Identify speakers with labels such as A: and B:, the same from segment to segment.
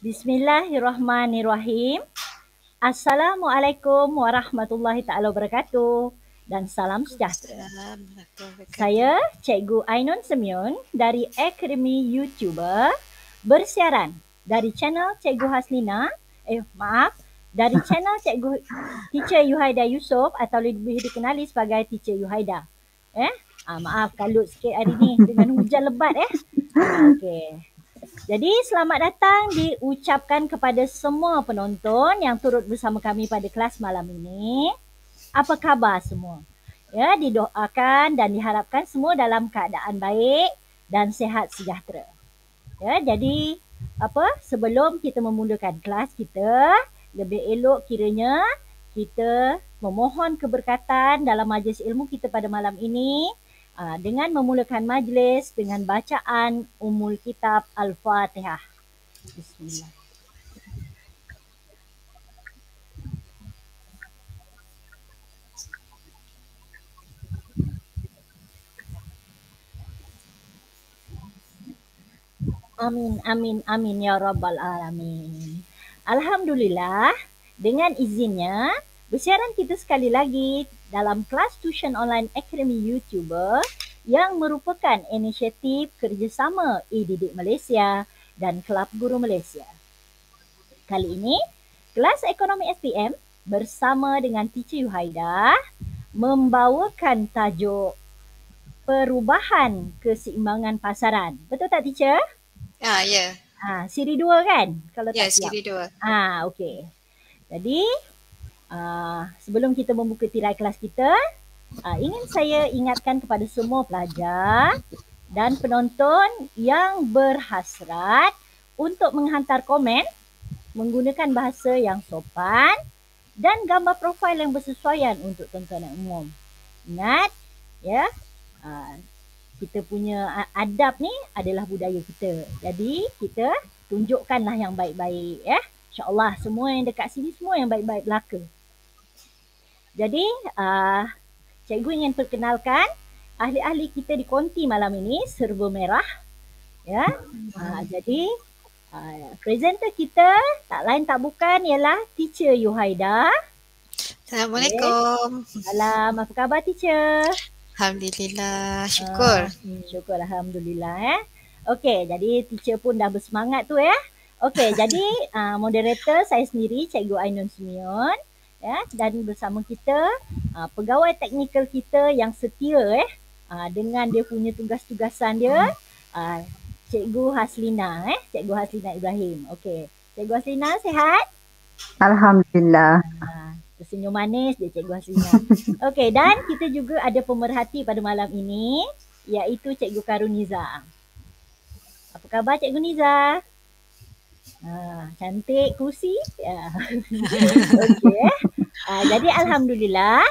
A: Bismillahirrahmanirrahim. Assalamualaikum warahmatullahi taala wabarakatuh dan salam sejahtera. Saya Cikgu Ainun Semyun dari Akademi YouTuber bersiaran dari channel Cikgu Haslina. Eh maaf, dari channel Cikgu Teacher Yuhaida Yusof atau lebih dikenali sebagai Teacher Yuhaida. Eh, ah, maaf kalut sikit hari ni dengan hujan lebat eh. Ah, okey. Jadi selamat datang diucapkan kepada semua penonton yang turut bersama kami pada kelas malam ini. Apa khabar semua? Ya, didoakan dan diharapkan semua dalam keadaan baik dan sehat sejahtera. Ya, jadi apa? Sebelum kita memulakan kelas kita, lebih elok kiranya kita memohon keberkatan dalam majlis ilmu kita pada malam ini Ah, dengan memulakan majlis dengan bacaan umul kitab al-Fatihah. Bismillah. Amin, amin, amin ya rabbal alamin. Alhamdulillah dengan izinnya Bersiaran kita sekali lagi dalam kelas tuition online Academy YouTuber yang merupakan inisiatif kerjasama eDidik Malaysia dan Kelab Guru Malaysia. Kali ini, kelas ekonomi SPM bersama dengan Teacher Yuhaida membawakan tajuk perubahan keseimbangan pasaran. Betul tak Teacher? ah, ya. Yeah. Ah, siri dua kan? Kalau ya, yeah, siri dua. Ah, okey. Jadi, Ah, sebelum kita membuka tirai kelas kita, uh, ingin saya ingatkan kepada semua pelajar dan penonton yang berhasrat untuk menghantar komen menggunakan bahasa yang sopan dan gambar profil yang bersesuaian untuk tontonan umum. Ingat, ya, uh, kita punya adab ni adalah budaya kita. Jadi, kita tunjukkanlah yang baik-baik, ya. InsyaAllah semua yang dekat sini, semua yang baik-baik belaka. Jadi uh, cikgu ingin perkenalkan ahli-ahli kita di konti malam ini serbu merah. Ya. Uh, jadi uh, presenter kita tak lain tak bukan ialah teacher Yuhaida. Assalamualaikum. Salam, apa khabar teacher? Alhamdulillah, syukur. Uh, syukur alhamdulillah eh. Okey, jadi teacher pun dah bersemangat tu ya. Okey, jadi uh, moderator saya sendiri Cikgu Ainun Sumion ya dan bersama kita uh, pegawai teknikal kita yang setia eh uh, dengan dia punya tugas-tugasan dia uh, cikgu Haslina eh cikgu Haslina Ibrahim okey cikgu Haslina sihat alhamdulillah uh, tersenyum manis dia cikgu Haslina okey dan kita juga ada pemerhati pada malam ini iaitu cikgu Karuniza apa khabar cikgu Niza Ah, cantik kursi. Ya. Yeah. Okey. Uh, jadi alhamdulillah.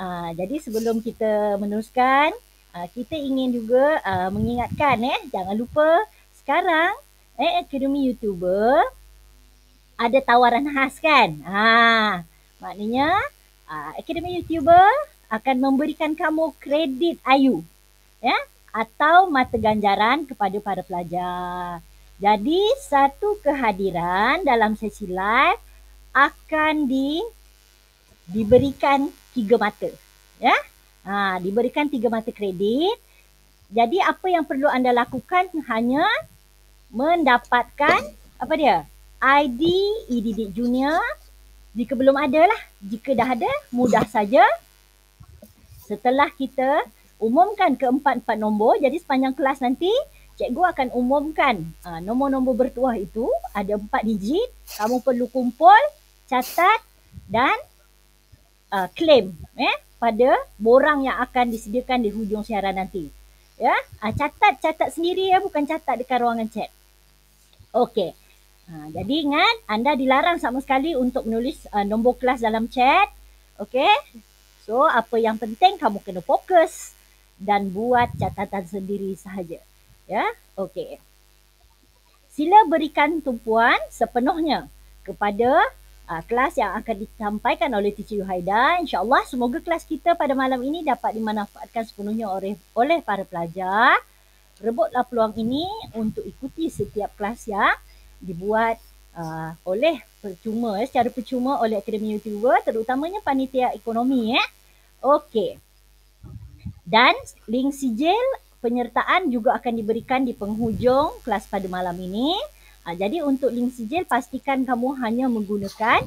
A: Uh, jadi sebelum kita meneruskan, uh, kita ingin juga uh, mengingatkan eh jangan lupa sekarang eh Akademi YouTuber ada tawaran khas kan. Ha, uh, maknanya uh, Akademi YouTuber akan memberikan kamu kredit ayu. Ya? Atau mata ganjaran kepada para pelajar. Jadi satu kehadiran dalam sesi live akan di diberikan tiga mata. Ya? Ha, diberikan tiga mata kredit. Jadi apa yang perlu anda lakukan hanya mendapatkan apa dia? ID EDD Junior. Jika belum ada lah. Jika dah ada, mudah saja. Setelah kita umumkan keempat-empat nombor. Jadi sepanjang kelas nanti, cikgu akan umumkan ha, nombor-nombor bertuah itu. Ada empat digit. Kamu perlu kumpul, catat dan uh, claim eh pada borang yang akan disediakan di hujung siaran nanti. Ya, uh, catat catat sendiri ya bukan catat dekat ruangan chat. Okey. Ha, jadi ingat anda dilarang sama sekali untuk menulis uh, nombor kelas dalam chat. Okey. So apa yang penting kamu kena fokus dan buat catatan sendiri sahaja. Ya. Okey. Sila berikan tumpuan sepenuhnya kepada uh, kelas yang akan disampaikan oleh Teacher Yuhaida. InsyaAllah semoga kelas kita pada malam ini dapat dimanfaatkan sepenuhnya oleh, oleh para pelajar. Rebutlah peluang ini untuk ikuti setiap kelas yang dibuat uh, oleh percuma, eh, secara percuma oleh Akademi YouTuber terutamanya Panitia Ekonomi. Eh. Okey. Dan link sijil penyertaan juga akan diberikan di penghujung kelas pada malam ini. Ha, jadi untuk link sijil pastikan kamu hanya menggunakan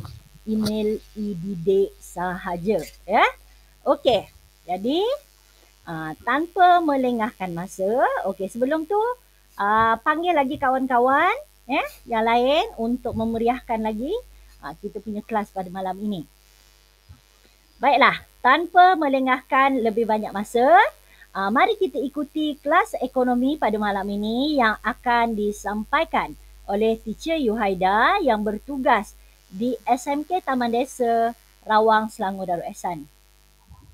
A: email IDD sahaja. Ya? Okey, jadi uh, tanpa melengahkan masa, okey sebelum tu uh, panggil lagi kawan-kawan ya, yang lain untuk memeriahkan lagi uh, kita punya kelas pada malam ini. Baiklah, tanpa melengahkan lebih banyak masa, uh, mari kita ikuti kelas ekonomi pada malam ini yang akan disampaikan oleh teacher Yuhaida yang bertugas di SMK Taman Desa Rawang Selangor Darul Ehsan.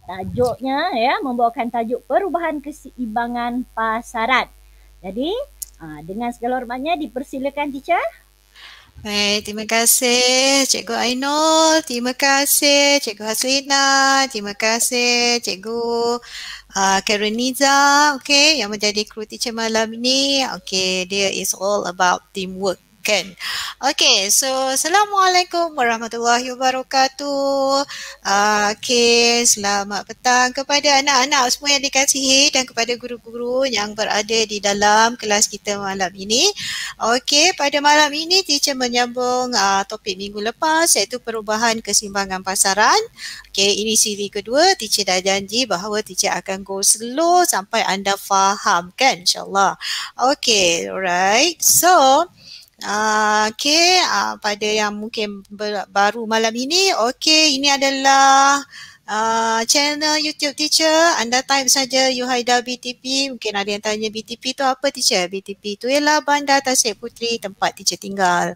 A: Tajuknya ya membawakan tajuk perubahan keseimbangan pasaran. Jadi ha, dengan segala hormatnya dipersilakan teacher. Baik, terima kasih Cikgu
B: Ainul, terima kasih Cikgu hasrina terima kasih Cikgu uh, Karen okay, yang menjadi kru teacher malam ini, okay, dia is all about teamwork kan. Okay, so Assalamualaikum Warahmatullahi Wabarakatuh. Ah, okay, selamat petang kepada anak-anak semua yang dikasihi dan kepada guru-guru yang berada di dalam kelas kita malam ini. Okay, pada malam ini teacher menyambung uh, topik minggu lepas iaitu perubahan kesimbangan pasaran. Okay, ini siri kedua. Teacher dah janji bahawa teacher akan go slow sampai anda faham kan insyaAllah. Okay, alright. So, Ah, okay, uh, pada yang mungkin baru malam ini, okay, ini adalah uh, channel YouTube teacher anda type saja Yuhaida BTP mungkin ada yang tanya BTP tu apa teacher BTP tu ialah Bandar Tasik Putri tempat teacher tinggal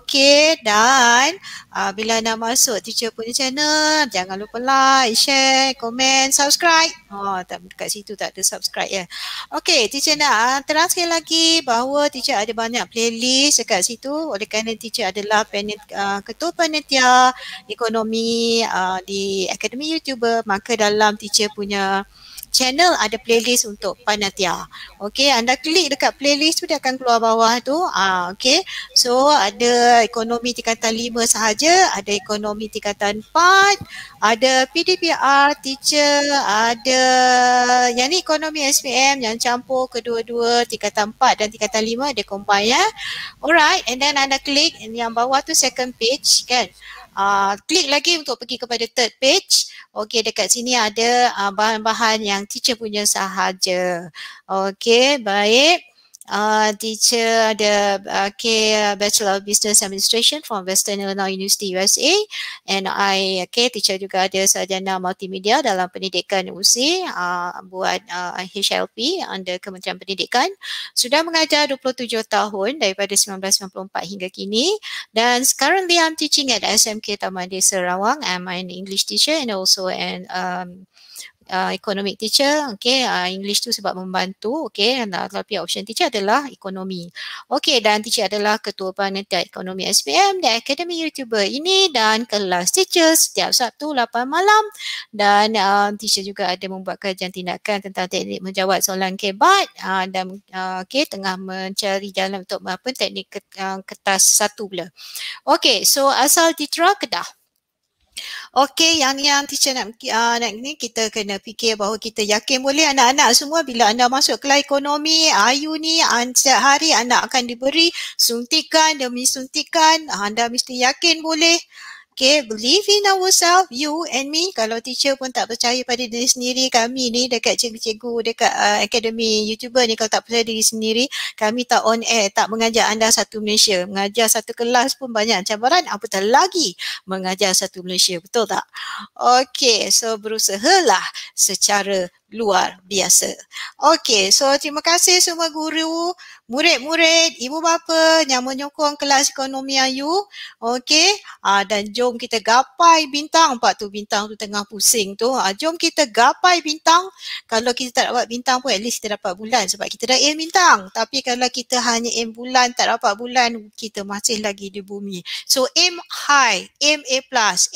B: okey dan uh, bila nak masuk teacher punya channel jangan lupa like share komen subscribe oh tak dekat situ tak ada subscribe ya okey teacher nak uh, terangkan lagi bahawa teacher ada banyak playlist dekat situ oleh kerana teacher adalah penit, uh, ketua panitia ekonomi uh, di Akademi YouTuber maka dalam teacher punya channel ada playlist untuk panatia. Okey, anda klik dekat playlist tu dia akan keluar bawah tu. Ah, okey. So ada ekonomi tingkatan 5 sahaja, ada ekonomi tingkatan 4, ada PDPR teacher, ada yang ni ekonomi SPM yang campur kedua-dua tingkatan 4 dan tingkatan 5 dia combine ya. Alright, and then anda klik yang bawah tu second page kan. Ah, klik lagi untuk pergi kepada third page. Okey dekat sini ada uh, bahan-bahan yang teacher punya sahaja. Okey baik uh, teacher ada uh, K uh, Bachelor of Business Administration from Western Illinois University USA and I K teacher juga ada sarjana multimedia dalam pendidikan USA uh, buat uh, HLP under Kementerian Pendidikan sudah mengajar 27 tahun daripada 1994 hingga kini dan sekarang I'm teaching at SMK Taman Desa Rawang I'm an English teacher and also an um, uh, economic teacher okay. uh, english tu sebab membantu okay. dan uh, tapi option teacher adalah ekonomi okay. dan teacher adalah ketua panitia ekonomi SPM dan academy youtuber ini dan kelas teacher setiap Sabtu 8 malam dan uh, teacher juga ada membuat kajian tindakan tentang teknik menjawab soalan kebat uh, dan uh, okey tengah mencari jalan untuk apa teknik uh, kertas satu pula Okay, so asal titra kedah Okey, yang yang teacher nak uh, nak ni kita kena fikir bahawa kita yakin boleh anak-anak semua bila anda masuk kelas ekonomi, ayu ni setiap hari anak akan diberi suntikan demi suntikan, anda mesti yakin boleh. Okay, believe in ourselves, you and me. Kalau teacher pun tak percaya pada diri sendiri, kami ni dekat cikgu-cikgu, dekat uh, akademi YouTuber ni kalau tak percaya diri sendiri, kami tak on air, tak mengajar anda satu Malaysia. Mengajar satu kelas pun banyak cabaran, apatah lagi mengajar satu Malaysia, betul tak? Okay, so berusahalah secara luar biasa. Okey, so terima kasih semua guru, murid-murid, ibu bapa yang menyokong kelas ekonomi ayu. Okey, uh, dan jom kita gapai bintang. pak tu bintang tu tengah pusing tu. Uh, jom kita gapai bintang. Kalau kita tak dapat bintang pun at least kita dapat bulan sebab kita dah aim bintang. Tapi kalau kita hanya aim bulan, tak dapat bulan, kita masih lagi di bumi. So aim high, aim A+,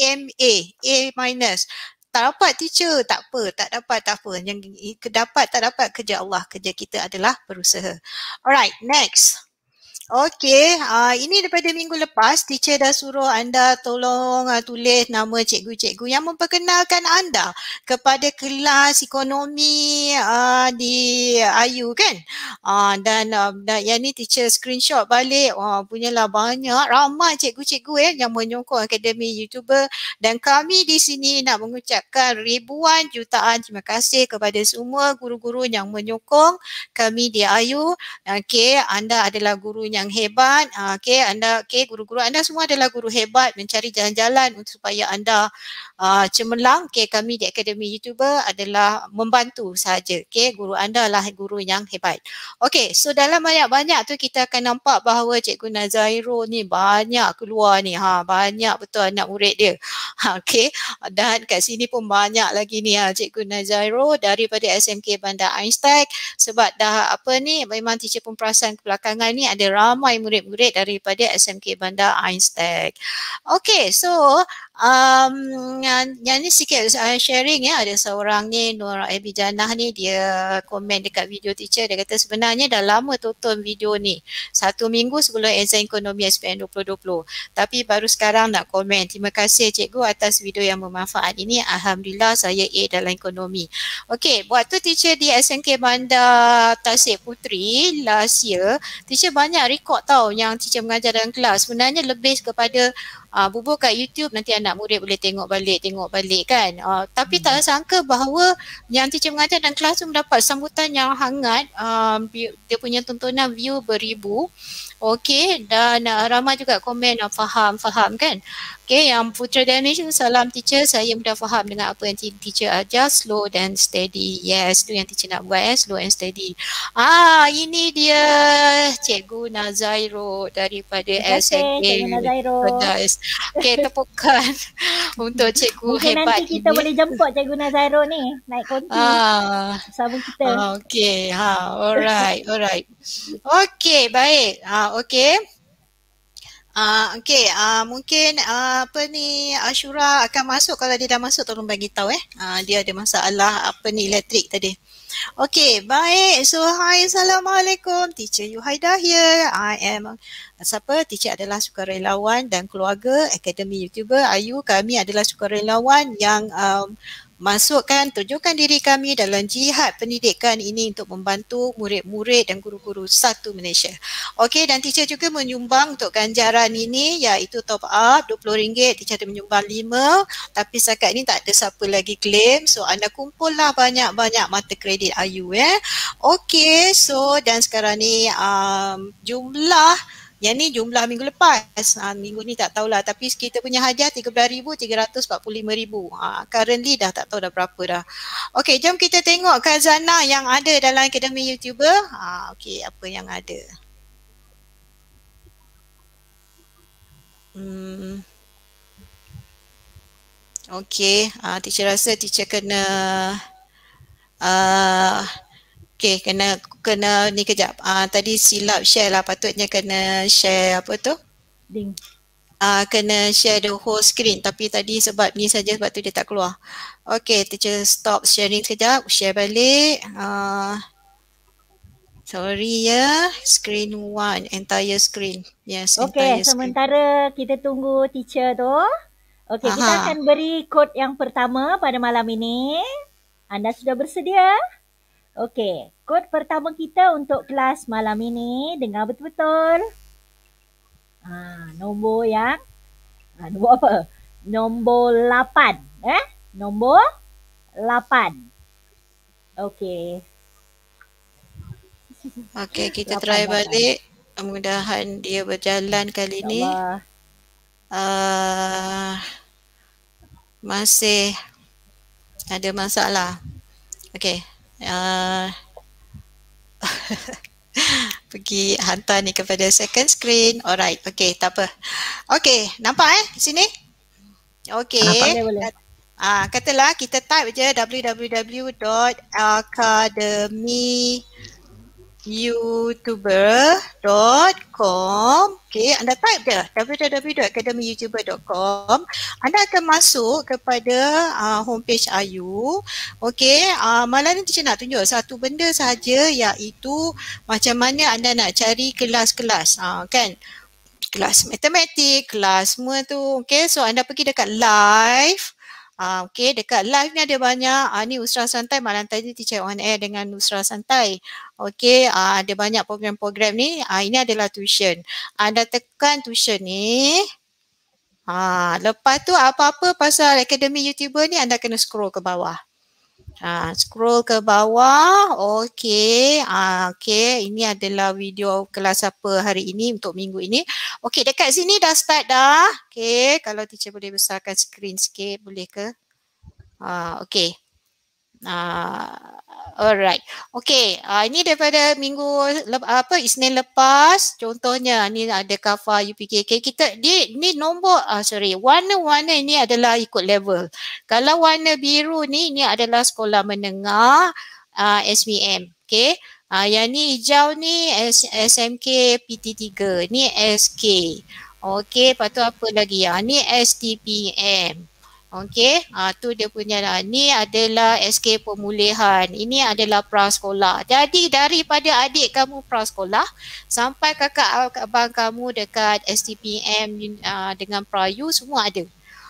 B: aim A, A- tak dapat teacher, tak apa, tak dapat, tak apa. Yang dapat, tak dapat, kerja Allah, kerja kita adalah berusaha. Alright, next. Okey, uh, ini daripada minggu lepas teacher dah suruh anda tolong uh, tulis nama cikgu-cikgu yang memperkenalkan anda kepada kelas ekonomi uh, di IU kan. Uh, dan uh, yang ni teacher screenshot balik uh, punyalah banyak ramai cikgu-cikgu eh yang menyokong akademi YouTuber dan kami di sini nak mengucapkan ribuan jutaan terima kasih kepada semua guru-guru yang menyokong kami di IU. Okey, anda adalah gurunya yang hebat. Uh, ah, okay, anda, okay, guru-guru anda semua adalah guru hebat mencari jalan-jalan untuk supaya anda uh, cemerlang. Okay, kami di Akademi YouTuber adalah membantu saja. Okay, guru anda adalah guru yang hebat. Okay, so dalam banyak-banyak tu kita akan nampak bahawa Cikgu Nazairo ni banyak keluar ni. Ha, banyak betul anak murid dia. Ha, okay, dan kat sini pun banyak lagi ni ha, Cikgu Nazairo daripada SMK Bandar Einstein sebab dah apa ni memang teacher pun perasan kebelakangan ni ada ramai ramai murid-murid daripada SMK Bandar Einstein. Okay, so um, yang, yang ni sikit saya uh, sharing ya ada seorang ni Nur Abi Janah ni dia komen dekat video teacher dia kata sebenarnya dah lama tonton video ni satu minggu sebelum exam ekonomi SPM 2020 tapi baru sekarang nak komen terima kasih cikgu atas video yang bermanfaat ini Alhamdulillah saya A dalam ekonomi Okey, buat tu teacher di SNK Bandar Tasik Putri last year teacher banyak rekod tau yang teacher mengajar dalam kelas sebenarnya lebih kepada uh, bubur kat YouTube nanti anak murid boleh tengok balik tengok balik kan uh, tapi hmm. tak sangka bahawa yang teacher mengajar dalam kelas tu mendapat sambutan yang hangat uh, dia punya tontonan view beribu Okey dan uh, ramai juga komen uh, faham faham kan. Okey yang Putra Danish salam teacher saya mudah faham dengan apa yang teacher ajar slow dan steady. Yes tu yang teacher nak buat eh slow and steady. Ah ini dia Cikgu Nazairo daripada SK. Cikgu Nazairo. Okey tepukan
A: untuk cikgu Mungkin hebat. Nanti kita boleh jumpa Cikgu Nazairo ni naik konti. Ah. Sama kita. Ah,
B: Okey ha alright alright. Okey baik. Ah, Ah, okey, Uh, ah, okay, uh, ah, mungkin uh, apa ni Ashura akan masuk kalau dia dah masuk tolong bagi tahu eh. Uh, dia ada masalah apa ni elektrik tadi. Okay, baik. So, hi, assalamualaikum. Teacher Yuhaida here. I am siapa? Teacher adalah sukarelawan dan keluarga Academy YouTuber Ayu. Kami adalah sukarelawan yang um, masukkan tunjukkan diri kami dalam jihad pendidikan ini untuk membantu murid-murid dan guru-guru satu Malaysia. Okey dan teacher juga menyumbang untuk ganjaran ini iaitu top up RM20 teacher ada menyumbang 5 tapi setakat ini tak ada siapa lagi claim so anda kumpullah banyak-banyak mata kredit IU eh. Okey so dan sekarang ni um, jumlah yang ni jumlah minggu lepas. Ha, minggu ni tak tahulah. Tapi kita punya hajah RM13,345. Ha, currently dah tak tahu dah berapa dah. Okay, jom kita tengok Kazana yang ada dalam Akademi YouTuber. Ha, okay, apa yang ada. Hmm. Okay, ha, teacher rasa teacher kena... Uh, Okay, kena kena ni kejap. Ah uh, tadi silap share lah patutnya kena share apa tu? Link. Ah uh, kena share the whole screen tapi tadi sebab ni saja sebab tu dia tak keluar. Okay, teacher stop sharing sekejap.
A: Share balik. Uh,
B: sorry ya. Screen one. Entire screen. Yes, okay, entire screen. Okay, sementara
A: kita tunggu teacher tu. Okay, Aha. kita akan beri kod yang pertama pada malam ini. Anda sudah bersedia? Okay. Okey, kod pertama kita untuk kelas malam ini dengar betul-betul. Ha, nombor yang ha, nombor apa? Nombor 8, eh? Nombor 8. Okey.
B: Okey, kita lapan try balik. Mudah-mudahan dia berjalan kali ini. Uh, masih ada masalah. Okey. Ah. pergi hantar ni kepada second screen. Alright, okay, tak apa. Okay, nampak eh sini? Okay. Ya, boleh? Ah, katalah kita type je www.academy.com youtuber.com Okay, anda type dia www.academyyoutuber.com Anda akan masuk kepada uh, homepage Ayu Okay, uh, malam ni saya nak tunjuk satu benda saja, iaitu macam mana anda nak cari kelas-kelas uh, kan kelas matematik, kelas semua tu. Okay, so anda pergi dekat live Uh, ah, okay, dekat live ni ada banyak. Uh, ni Usra Santai, malam tadi teacher on air dengan Usra Santai. Okay, uh, ah, ada banyak program-program ni. Uh, ini adalah tuition. Anda tekan tuition ni. Uh, lepas tu apa-apa pasal akademi YouTuber ni anda kena scroll ke bawah. Ha, scroll ke bawah. Okey. Ha, Okey. Ini adalah video kelas apa hari ini untuk minggu ini. Okey. Dekat sini dah start dah. Okey. Kalau teacher boleh besarkan screen sikit. Boleh ke? Ha, Okey. Ah, uh, alright. Okay, uh, ini daripada minggu lep, apa Isnin lepas. Contohnya ni ada kafa UPKK. Kita dia ni nombor uh, sorry, warna-warna ini adalah ikut level. Kalau warna biru ni ni adalah sekolah menengah ah uh, SPM. Okay. Ah uh, yang ni hijau ni S, SMK PT3. Ni SK. okay lepas apa lagi? Ah ni STPM. Okey, uh, tu dia punya uh, ni adalah SK pemulihan. Ini adalah prasekolah. Jadi daripada adik kamu prasekolah sampai kakak abang kamu dekat STPM uh, ah, dengan PRAYU semua ada.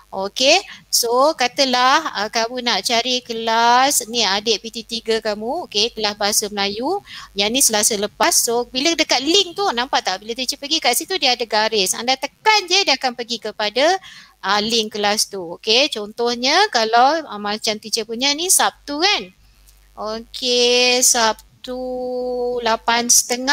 B: Okey. So katalah uh, kamu nak cari kelas ni adik PT3 kamu, okey, kelas bahasa Melayu yang ni Selasa lepas. So bila dekat link tu nampak tak bila teacher pergi kat situ dia ada garis. Anda tekan je dia akan pergi kepada uh, link kelas tu. Okay, contohnya kalau uh, macam teacher punya ni Sabtu kan. Okay, Sabtu 8.30.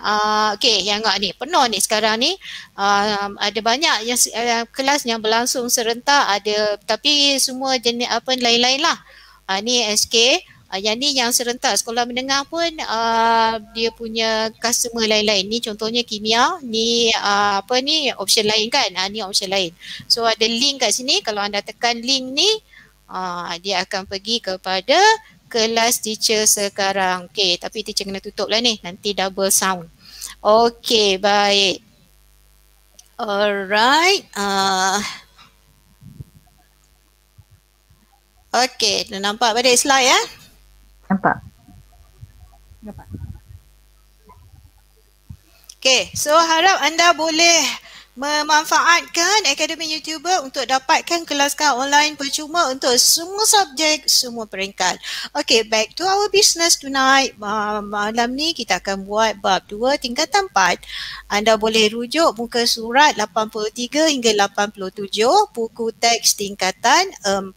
B: Uh, okay, yang enggak ni penuh ni sekarang ni. Uh, ada banyak yang uh, kelas yang berlangsung serentak ada tapi semua jenis apa lain-lain lah. Uh, ni SK. Uh, yang ni yang serentak sekolah menengah pun uh, dia punya customer lain-lain. Ni contohnya kimia, ni uh, apa ni option lain kan? Uh, ni option lain. So ada hmm. link kat sini. Kalau anda tekan link ni, uh, dia akan pergi kepada kelas teacher sekarang. Okay, tapi teacher kena tutup lah ni. Nanti double sound. Okay, baik. Alright. Uh, okay, dah nampak pada slide ya? Eh? Nampak? Nampak. Okay, so harap anda boleh memanfaatkan Akademi YouTuber untuk dapatkan kelas kelaskan online percuma untuk semua subjek, semua peringkat. Okay, back to our business tonight. Malam ni kita akan buat bab 2 tingkatan 4. Anda boleh rujuk muka surat 83 hingga 87 buku teks tingkatan 4.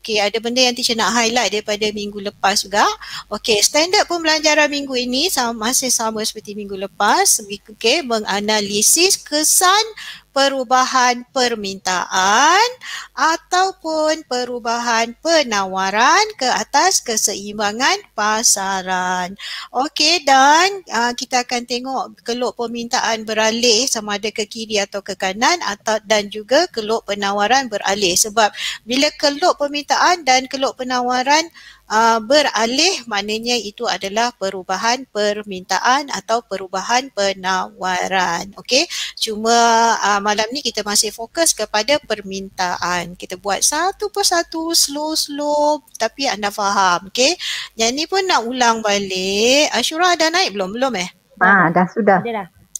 B: Okay, ada benda yang teacher nak highlight daripada minggu lepas juga. Okay, standard pembelajaran minggu ini sama, masih sama seperti minggu lepas. Okay, menganalisis kesan permintaan, perubahan permintaan ataupun perubahan penawaran ke atas keseimbangan pasaran. Okey dan uh, kita akan tengok keluk permintaan beralih sama ada ke kiri atau ke kanan atau dan juga keluk penawaran beralih sebab bila keluk permintaan dan keluk penawaran uh, beralih maknanya itu adalah perubahan permintaan atau perubahan penawaran. Okey. Cuma uh, malam ni kita masih fokus kepada permintaan. Kita buat satu persatu slow-slow tapi anda faham. Okey. Yang ni pun nak ulang balik. Ashura ada naik belum? Belum eh?
C: Ah, dah sudah.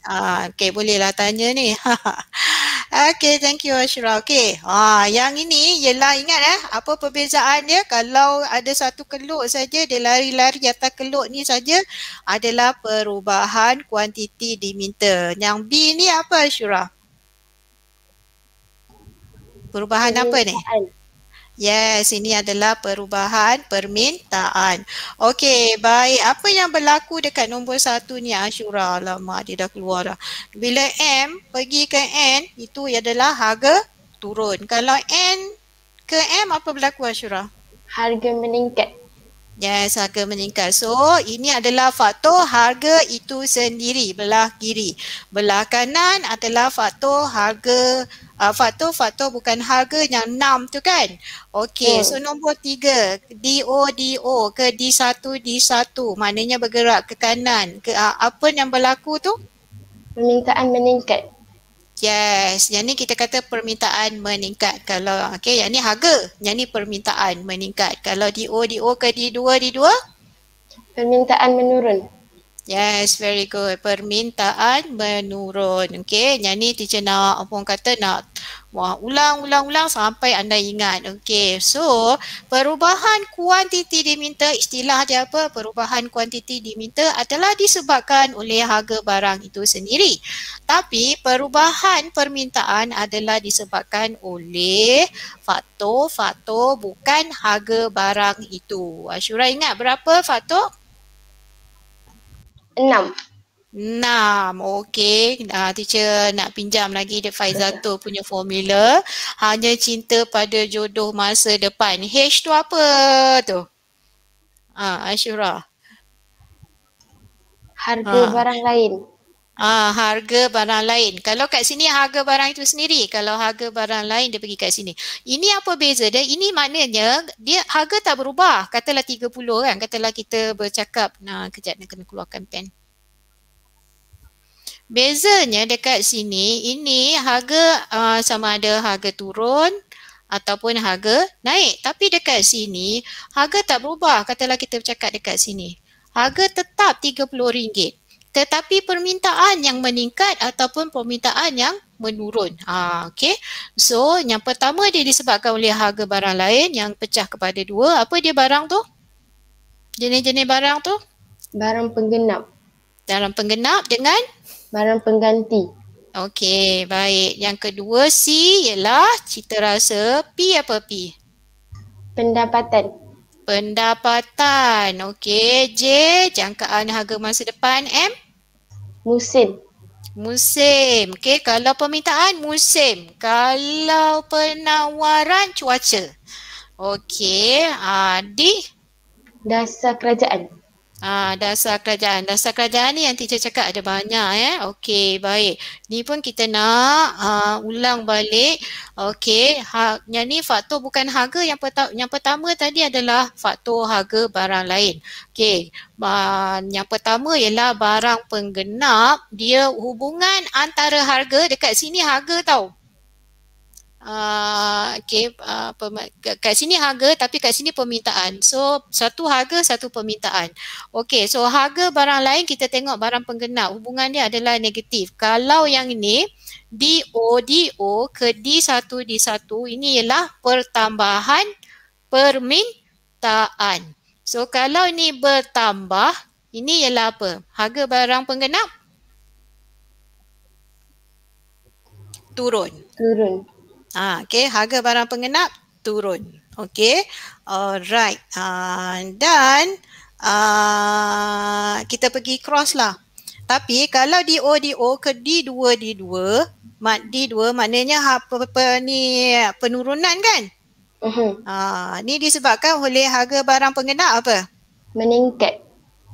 B: Ah, okey bolehlah tanya ni. Okay, thank you Ashraf. Okay, ha, yang ini ialah ingat eh, apa perbezaan dia kalau ada satu keluk saja dia lari-lari atas keluk ni saja adalah perubahan kuantiti diminta. Yang B ni apa Ashraf? Perubahan, perubahan apa ni? Yes, ini adalah perubahan permintaan. Okey, baik. Apa yang berlaku dekat nombor satu ni Ashura? Alamak, dia dah keluar dah. Bila M pergi ke N, itu adalah harga turun. Kalau N ke M, apa berlaku Ashura? Harga meningkat. Yes, harga meningkat. So, ini adalah faktor harga itu sendiri, belah kiri. Belah kanan adalah faktor harga uh, ah, faktor-faktor bukan harga yang enam tu kan. Okey, hmm. so nombor tiga, DODO ke D1, D1, maknanya bergerak ke kanan. Ke, uh, apa yang berlaku tu? Permintaan meningkat. Yes, yang ni kita kata permintaan meningkat. Kalau, okey, yang ni harga, yang ni permintaan meningkat. Kalau DODO ke D2, D2? Permintaan menurun. Yes, very good. Permintaan menurun. Okay, yang ni teacher nak pun kata nak wah ulang ulang ulang sampai anda ingat. Okay, so perubahan kuantiti diminta istilah dia apa? Perubahan kuantiti diminta adalah disebabkan oleh harga barang itu sendiri. Tapi perubahan permintaan adalah disebabkan oleh faktor-faktor bukan harga barang itu. Ashura ingat berapa faktor? Enam. Enam. Okey. Uh, teacher nak pinjam lagi dia Faizatul punya formula. Hanya cinta pada jodoh masa depan. H tu apa tu? Uh, ah, Ashura. Harga uh. barang lain. Ah, harga barang lain. Kalau kat sini harga barang itu sendiri. Kalau harga barang lain dia pergi kat sini. Ini apa beza dia? Ini maknanya dia harga tak berubah. Katalah 30 kan. Katalah kita bercakap. Nah, kejap nak kena keluarkan pen. Bezanya dekat sini, ini harga uh, sama ada harga turun ataupun harga naik. Tapi dekat sini, harga tak berubah. Katalah kita bercakap dekat sini. Harga tetap RM30 tetapi permintaan yang meningkat ataupun permintaan yang menurun. Ha, ah, okay. So yang pertama dia disebabkan oleh harga barang lain yang pecah kepada dua. Apa dia barang tu? Jenis-jenis barang tu? Barang penggenap. Barang penggenap dengan? Barang pengganti. Okey, baik. Yang kedua C ialah cita rasa P apa P? Pendapatan. Pendapatan. Okey. J, jangkaan harga masa depan. M? Musim. Musim. Okey. Kalau permintaan, musim. Kalau penawaran, cuaca. Okey. Uh, D? Dasar kerajaan. Ah, dasar kerajaan. Dasar kerajaan ni yang teacher cakap ada banyak eh. Okey, baik. Ni pun kita nak uh, ulang balik. Okey, hak ni faktor bukan harga yang peta- yang pertama tadi adalah faktor harga barang lain. Okey. Uh, yang pertama ialah barang penggenap, dia hubungan antara harga dekat sini harga tau. Ah, okay, uh, kat sini harga tapi kat sini permintaan. So satu harga satu permintaan. Okay, so harga barang lain kita tengok barang penggenap hubungan dia adalah negatif. Kalau yang ini DO DO ke D1 D1 ini ialah pertambahan permintaan. So kalau ini bertambah ini ialah apa? Harga barang penggenap turun. Turun. Ha, ah, okay, harga barang pengenap turun. Okay, alright. Uh, dan uh, kita pergi cross lah. Tapi kalau di DO ke D2 D2, mat D2 maknanya apa, ha, apa ni penurunan kan? Uh-huh. Uh, ni disebabkan oleh harga barang pengenap apa? Meningkat.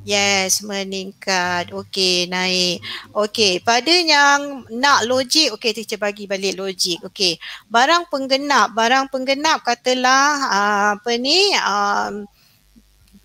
B: Yes, meningkat. Okey, naik. Okey, pada yang nak logik, okey teacher bagi balik logik. Okey. Barang penggenap, barang penggenap katalah uh, apa ni? Um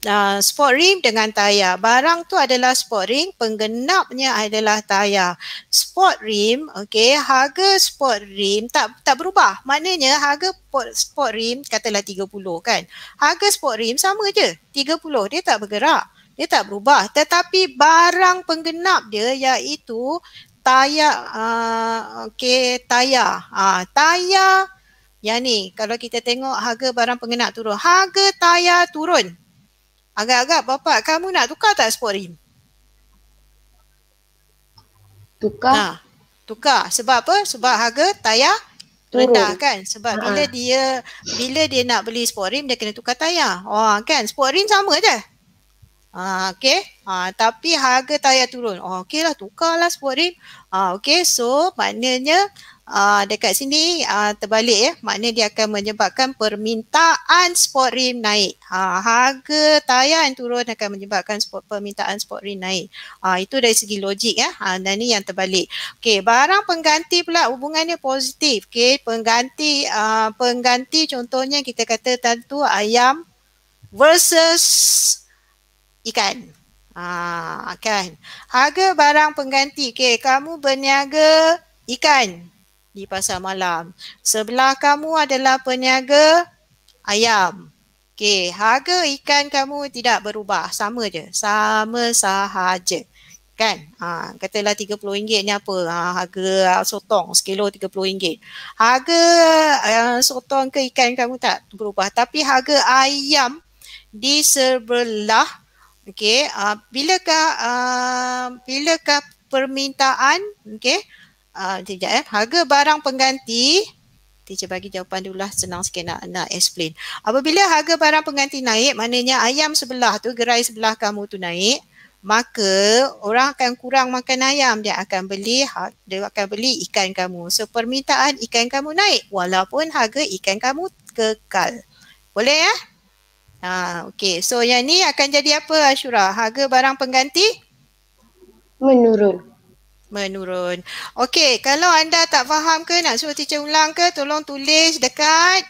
B: uh, ah, sport rim dengan tayar. Barang tu adalah sport rim, penggenapnya adalah tayar. Sport rim, okey, harga sport rim tak tak berubah. Maknanya harga sport rim katalah 30 kan. Harga sport rim sama je, 30. Dia tak bergerak dia tak berubah tetapi barang penggenap dia iaitu tayar uh, ah, okey tayar ah uh, tayar yang ni kalau kita tengok harga barang penggenap turun harga tayar turun agak-agak bapa kamu nak tukar tak sport rim tukar Nah, tukar sebab apa sebab harga tayar
A: rendah kan sebab bila ah.
B: dia bila dia nak beli sport rim dia kena tukar tayar. Oh ah, kan sport rim sama je. Ah, okay. Ah, tapi harga tayar turun. Oh, okay lah. Tukarlah sport rim. Ah, okay. So, maknanya ah, dekat sini ah, terbalik ya. Maknanya dia akan menyebabkan permintaan sport rim naik. Ah, harga tayar yang turun akan menyebabkan sport, permintaan sport rim naik. Ah, itu dari segi logik ya. Ah, dan ini yang terbalik. Okay. Barang pengganti pula hubungannya positif. Okay. Pengganti, ah, pengganti contohnya kita kata tentu ayam versus ikan. Ha, kan? Harga barang pengganti. Okay, kamu berniaga ikan di pasar malam. Sebelah kamu adalah peniaga ayam. Okay, harga ikan kamu tidak berubah. Sama je. Sama sahaja. Kan? Ha, katalah RM30 ni apa? Ha, harga sotong sekilo RM30. Harga uh, sotong ke ikan kamu tak berubah. Tapi harga ayam di sebelah Okey, uh, bilakah uh, bilakah permintaan, okey. Uh, sekejap eh, harga barang pengganti Teacher bagi jawapan dulu lah senang sikit nak, nak explain. Apabila harga barang pengganti naik, maknanya ayam sebelah tu, gerai sebelah kamu tu naik, maka orang akan kurang makan ayam dia akan beli ha, dia akan beli ikan kamu so permintaan ikan kamu naik walaupun harga ikan kamu kekal boleh ya eh? Ha, okay. So yang ni akan jadi apa Ashura? Harga barang pengganti? Menurun. Menurun. Okay. Kalau anda tak faham ke nak suruh teacher ulang ke tolong tulis dekat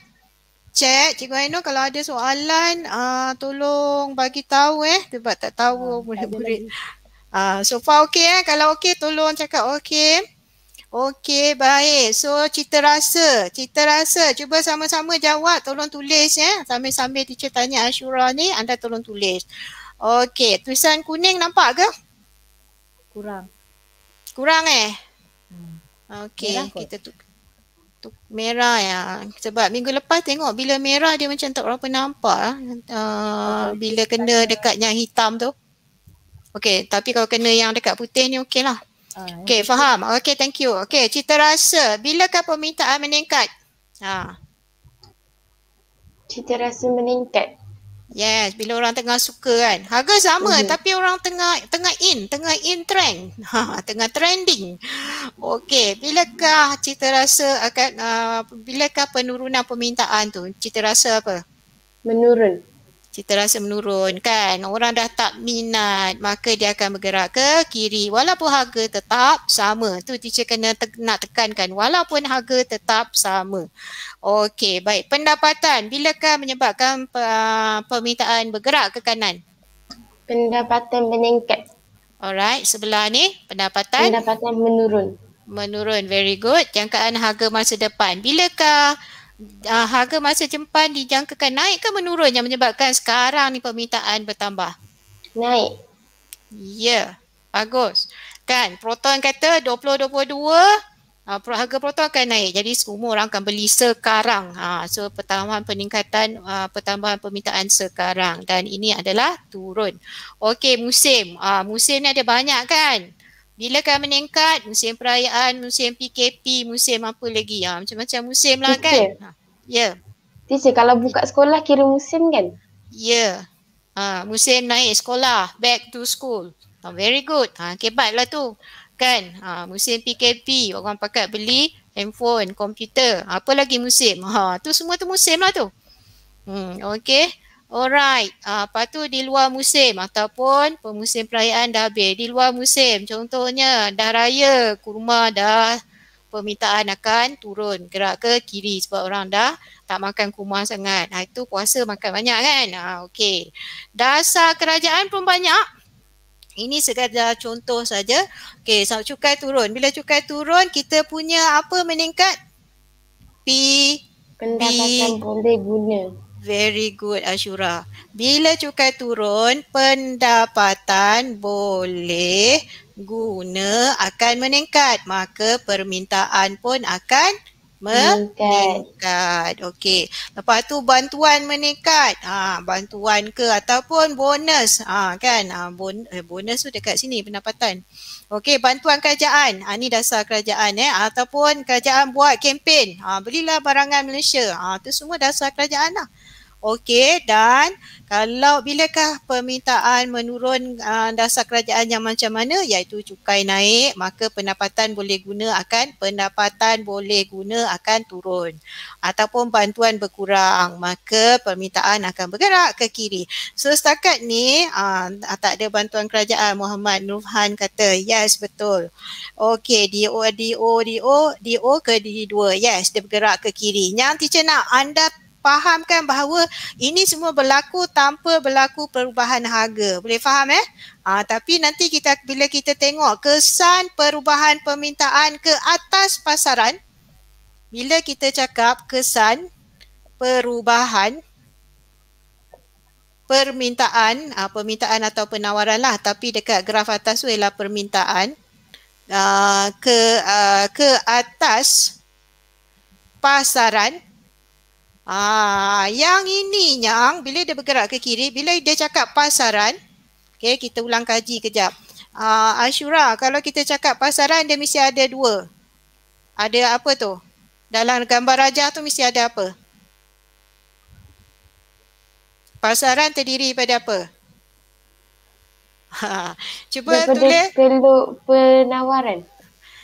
B: chat. Cikgu Aino kalau ada soalan uh, tolong bagi tahu eh. Sebab tak tahu ah, murid-murid. Uh, so far okay eh. Kalau okay tolong cakap okay. Okey, baik. So, cita rasa. Cita rasa. Cuba sama-sama jawab. Tolong tulis ya. Sambil-sambil teacher tanya Ashura ni, anda tolong tulis. Okey, tulisan kuning nampak ke? Kurang. Kurang eh? Hmm. Okey, kita tu, tu merah ya. Sebab minggu lepas tengok bila merah dia macam tak berapa nampak. Uh, bila kena dekatnya hitam tu. Okey, tapi kalau kena yang dekat putih ni okey lah. Ah, ya. Okay, faham. Okay, thank you. Okay, cita rasa. Bilakah permintaan meningkat? Ha. Cita rasa meningkat. Yes, bila orang tengah suka kan. Harga sama uh-huh. tapi orang tengah tengah in, tengah in trend. Ha, tengah trending. Okay, bilakah cita rasa akan uh, ah, bilakah penurunan permintaan tu? Cita rasa apa? Menurun cita rasa menurun kan orang dah tak minat maka dia akan bergerak ke kiri walaupun harga tetap sama tu teacher kena te- nak tekankan walaupun harga tetap sama okey baik pendapatan bilakah menyebabkan pe- permintaan bergerak ke kanan pendapatan meningkat alright sebelah ni pendapatan pendapatan menurun menurun very good jangkaan harga masa depan bilakah uh, harga masa cempan dijangkakan naik ke menurun yang menyebabkan sekarang ni permintaan bertambah? Naik. Ya, yeah. bagus. Kan, Proton kata 2022 Uh, ah, harga proton akan naik. Jadi semua orang akan beli sekarang. Ha, so pertambahan peningkatan, uh, pertambahan permintaan sekarang. Dan ini adalah turun. Okey musim. Uh, musim ni ada banyak kan? Bila kan meningkat musim perayaan, musim PKP, musim apa lagi ya? Macam-macam musim lah kan? Ha. Ya. Yeah. Teacher, kalau buka sekolah kira musim kan? Ya. Yeah. Ha, musim naik sekolah, back to school. Ha, very good. Ha, kebat lah tu. Kan? Ha, musim PKP, orang pakai beli handphone, komputer. apa lagi musim? Ha, tu semua tu musim lah tu. Hmm, okay. Alright, uh, lepas tu di luar musim ataupun pemusim perayaan dah habis. Di luar musim, contohnya dah raya, kurma dah permintaan akan turun, gerak ke kiri sebab orang dah tak makan kurma sangat. Ha, itu puasa makan banyak kan? Ha, ah, okay. Dasar kerajaan pun banyak. Ini sekadar contoh saja. Okay, so cukai turun. Bila cukai turun, kita punya apa meningkat? P. Pendapatan P. boleh guna. Very good Ashura. Bila cukai turun, pendapatan boleh guna akan meningkat. Maka permintaan pun akan meningkat. Okey. Lepas tu bantuan meningkat. Ha bantuan ke ataupun bonus. Ha kan? Ha bon, eh, bonus tu dekat sini pendapatan. Okey, bantuan kerajaan. Ha ni dasar kerajaan eh ataupun kerajaan buat kempen. Ha belilah barangan Malaysia. Ha tu semua dasar kerajaan lah. Okey dan kalau bilakah permintaan menurun uh, dasar kerajaan yang macam mana iaitu cukai naik maka pendapatan boleh guna akan pendapatan boleh guna akan turun ataupun bantuan berkurang maka permintaan akan bergerak ke kiri. So setakat ni uh, tak ada bantuan kerajaan Muhammad Nurhan kata yes betul. Okey DO DO DO DO ke D2 yes dia bergerak ke kiri. Yang teacher nak anda fahamkan bahawa ini semua berlaku tanpa berlaku perubahan harga. Boleh faham eh? ha, tapi nanti kita bila kita tengok kesan perubahan permintaan ke atas pasaran bila kita cakap kesan perubahan permintaan ha, permintaan atau penawaran lah tapi dekat graf atas tu ialah permintaan uh, ke uh, ke atas pasaran Ah, yang ini yang bila dia bergerak ke kiri, bila dia cakap pasaran, okay, kita ulang kaji kejap. Ah, Ashura, kalau kita cakap pasaran, dia mesti ada dua. Ada apa tu? Dalam gambar raja tu mesti ada apa? Pasaran terdiri pada apa? Ha, cuba Daripada tulis. Keluk penawaran.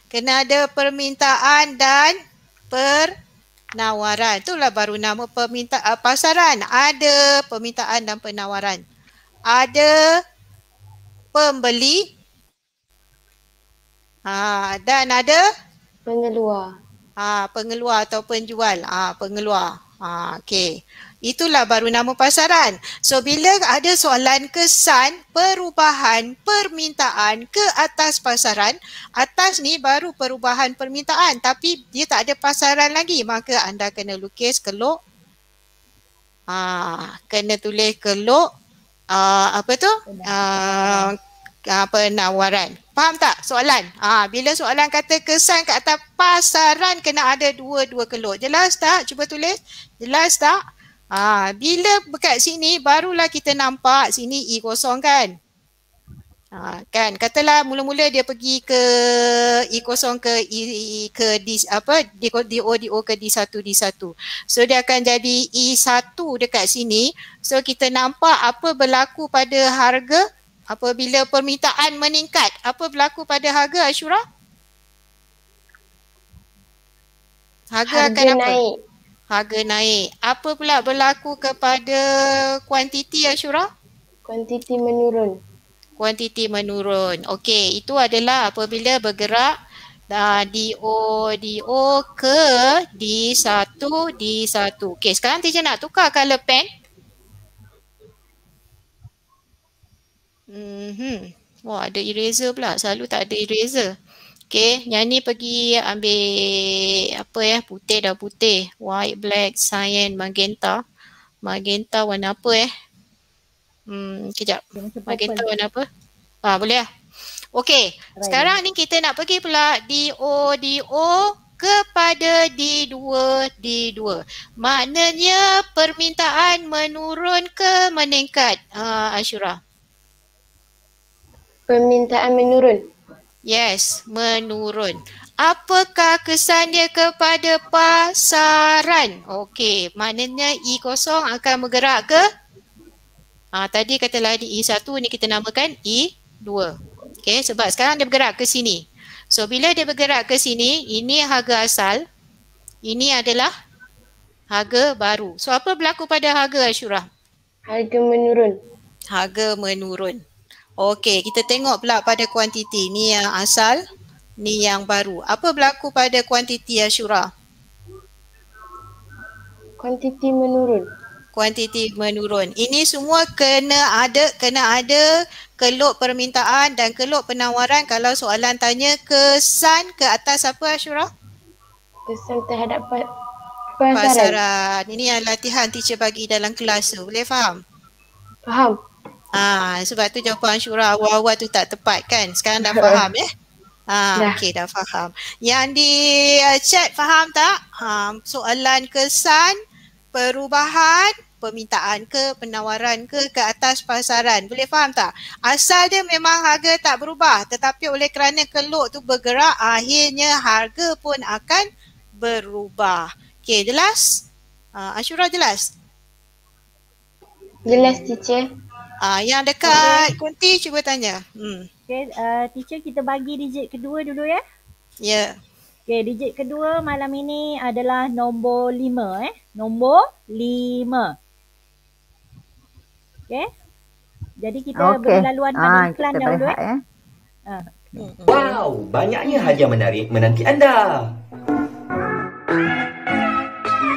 B: Kena ada permintaan dan per penawaran. Itulah baru nama peminta uh, pasaran. Ada permintaan dan penawaran. Ada pembeli. Ha, dan ada pengeluar. Ha, pengeluar atau penjual. Ha, ah, pengeluar. Ha, okay Itulah baru nama pasaran. So bila ada soalan kesan, perubahan, permintaan ke atas pasaran, atas ni baru perubahan permintaan tapi dia tak ada pasaran lagi. Maka anda kena lukis keluk. Ah, kena tulis keluk ah, apa tu? Ah, apa penawaran. Faham tak soalan? Ah, bila soalan kata kesan kat atas pasaran kena ada dua-dua keluk. Jelas tak? Cuba tulis. Jelas tak? Ah, bila dekat sini barulah kita nampak sini E kosong kan? Ha, kan katalah mula-mula dia pergi ke E kosong ke E ke D apa D D O D O ke D satu D satu. So dia akan jadi E satu dekat sini. So kita nampak apa berlaku pada harga apa bila permintaan meningkat. Apa berlaku pada harga Ashura? Harga, harga akan naik. apa? harga naik. Apa pula berlaku kepada kuantiti Ashura? Kuantiti menurun. Kuantiti menurun. Okey, itu adalah apabila bergerak uh, ah, DO, DO ke D1, D1. Okey, sekarang teacher nak tukar color pen. Mm -hmm. Wah, ada eraser pula. Selalu tak ada eraser. Okay, yang ni pergi ambil apa ya, putih dah putih. White, black, cyan, magenta. Magenta warna apa eh? Hmm, kejap. Magenta warna apa? Ah, boleh lah. Okay, sekarang ni kita nak pergi pula DO, DO kepada D2, D2. Maknanya permintaan menurun ke meningkat, uh, Ashura? Permintaan menurun. Yes, menurun. Apakah kesannya kepada pasaran? Okey, maknanya E kosong akan bergerak ke? Ah, tadi katalah di E satu ni kita namakan E dua. Okey, sebab sekarang dia bergerak ke sini. So, bila dia bergerak ke sini, ini harga asal. Ini adalah harga baru. So, apa berlaku pada harga Ashura? Harga menurun. Harga menurun. Okey, kita tengok pula pada kuantiti. Ni yang asal, ni yang baru. Apa berlaku pada kuantiti Ashura? Kuantiti menurun. Kuantiti menurun. Ini semua kena ada, kena ada keluk permintaan dan keluk penawaran kalau soalan tanya kesan ke atas apa Ashura? Kesan terhadap pa- pasaran. pasaran. Ini yang latihan teacher bagi dalam kelas tu. Boleh faham? Faham. Ah, sebab tu jangan puan Syura awal-awal tu tak tepat kan. Sekarang dah ya. faham ya. Eh? ah, yeah. okey dah faham. Yang di uh, chat faham tak? Ha, soalan kesan, perubahan, permintaan ke, penawaran ke, ke atas pasaran. Boleh faham tak? Asal dia memang harga tak berubah. Tetapi oleh kerana keluk tu bergerak, akhirnya harga pun akan berubah. Okey, jelas? Ha, Ashura jelas? Jelas, teacher. Ah, uh, yang dekat
A: okay. Kunti cuba tanya. Hmm. Okay, uh, eh, teacher kita bagi digit kedua dulu ya. Ya. Yeah. Okay, digit kedua malam ini adalah nombor lima eh. Nombor lima. Okay. Jadi kita okay. berlaluan ah, iklan dahulu eh. Ya. Wow,
B: banyaknya hadiah menarik menanti anda.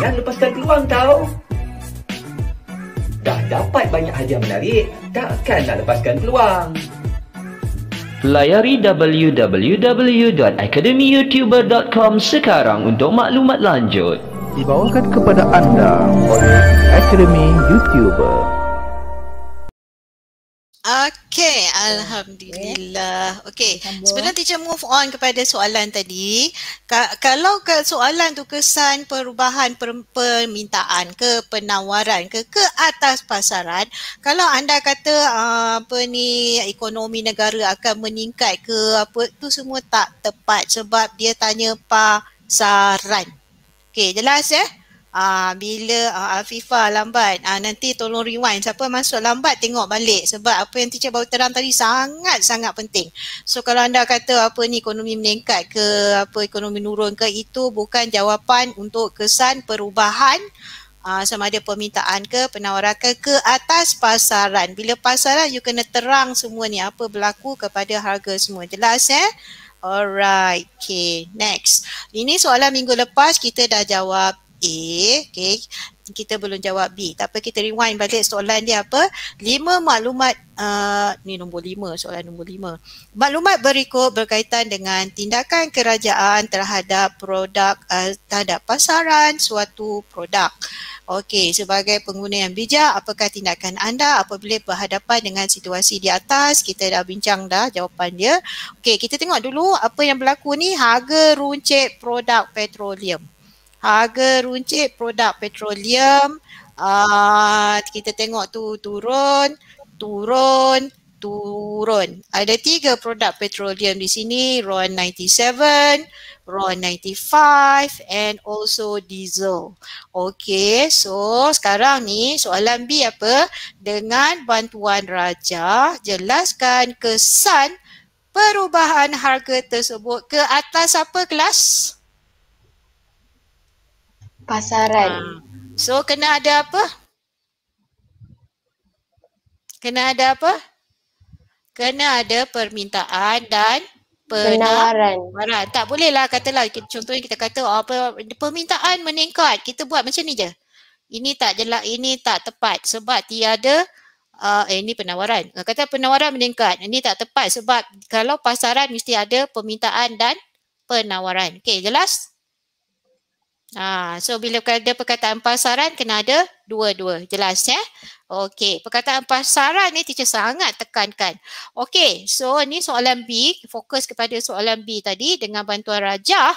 A: Dan lepaskan peluang tau. Dah dapat banyak hadiah menarik, takkan nak lepaskan peluang.
B: Layari www.academyyoutuber.com sekarang untuk maklumat lanjut. Dibawakan kepada anda oleh Academy Youtuber. Okay. Okay, alhamdulillah. Okay, sebelum teacher move on kepada soalan tadi, kalau soalan tu kesan perubahan permintaan ke penawaran ke ke atas pasaran, kalau anda kata ah, apa ni ekonomi negara akan meningkat ke apa tu semua tak tepat sebab dia tanya pasaran. Okay, jelas ya? Eh? Ah, bila ah, Afifah lambat ah, Nanti tolong rewind Siapa masuk lambat tengok balik Sebab apa yang teacher baru terang tadi Sangat-sangat penting So kalau anda kata apa ni Ekonomi meningkat ke Apa ekonomi nurun ke Itu bukan jawapan untuk kesan perubahan ah, Sama ada permintaan ke Penawaran ke Ke atas pasaran Bila pasaran you kena terang semua ni Apa berlaku kepada harga semua Jelas eh Alright, okay, next. Ini soalan minggu lepas kita dah jawab A, okay. kita belum jawab B. Tak apa, kita rewind balik soalan dia apa. Lima maklumat, uh, ni nombor lima, soalan nombor lima. Maklumat berikut berkaitan dengan tindakan kerajaan terhadap produk, uh, terhadap pasaran suatu produk. Okey, sebagai pengguna yang bijak, apakah tindakan anda apabila berhadapan dengan situasi di atas? Kita dah bincang dah jawapan dia. Okey, kita tengok dulu apa yang berlaku ni harga runcit produk petroleum harga runcit produk petroleum uh, kita tengok tu turun turun turun. Ada tiga produk petroleum di sini, RON 97, RON 95 and also diesel. Okay, so sekarang ni soalan B apa? Dengan bantuan raja, jelaskan kesan perubahan harga tersebut ke atas apa Kelas?
C: pasaran. Ha.
B: So kena ada apa? Kena ada apa? Kena ada permintaan dan penawaran. penawaran. Tak bolehlah katalah contohnya kita kata oh, apa permintaan meningkat. Kita buat macam ni je. Ini tak jelas, ini tak tepat sebab tiada uh, eh, ini penawaran. Kata penawaran meningkat. Ini tak tepat sebab kalau pasaran mesti ada permintaan dan penawaran. Okey, jelas? Jelas. Ha, so bila ada perkataan pasaran kena ada dua-dua. Jelas ya? Okey, perkataan pasaran ni teacher sangat tekankan. Okey, so ni soalan B, fokus kepada soalan B tadi dengan bantuan rajah.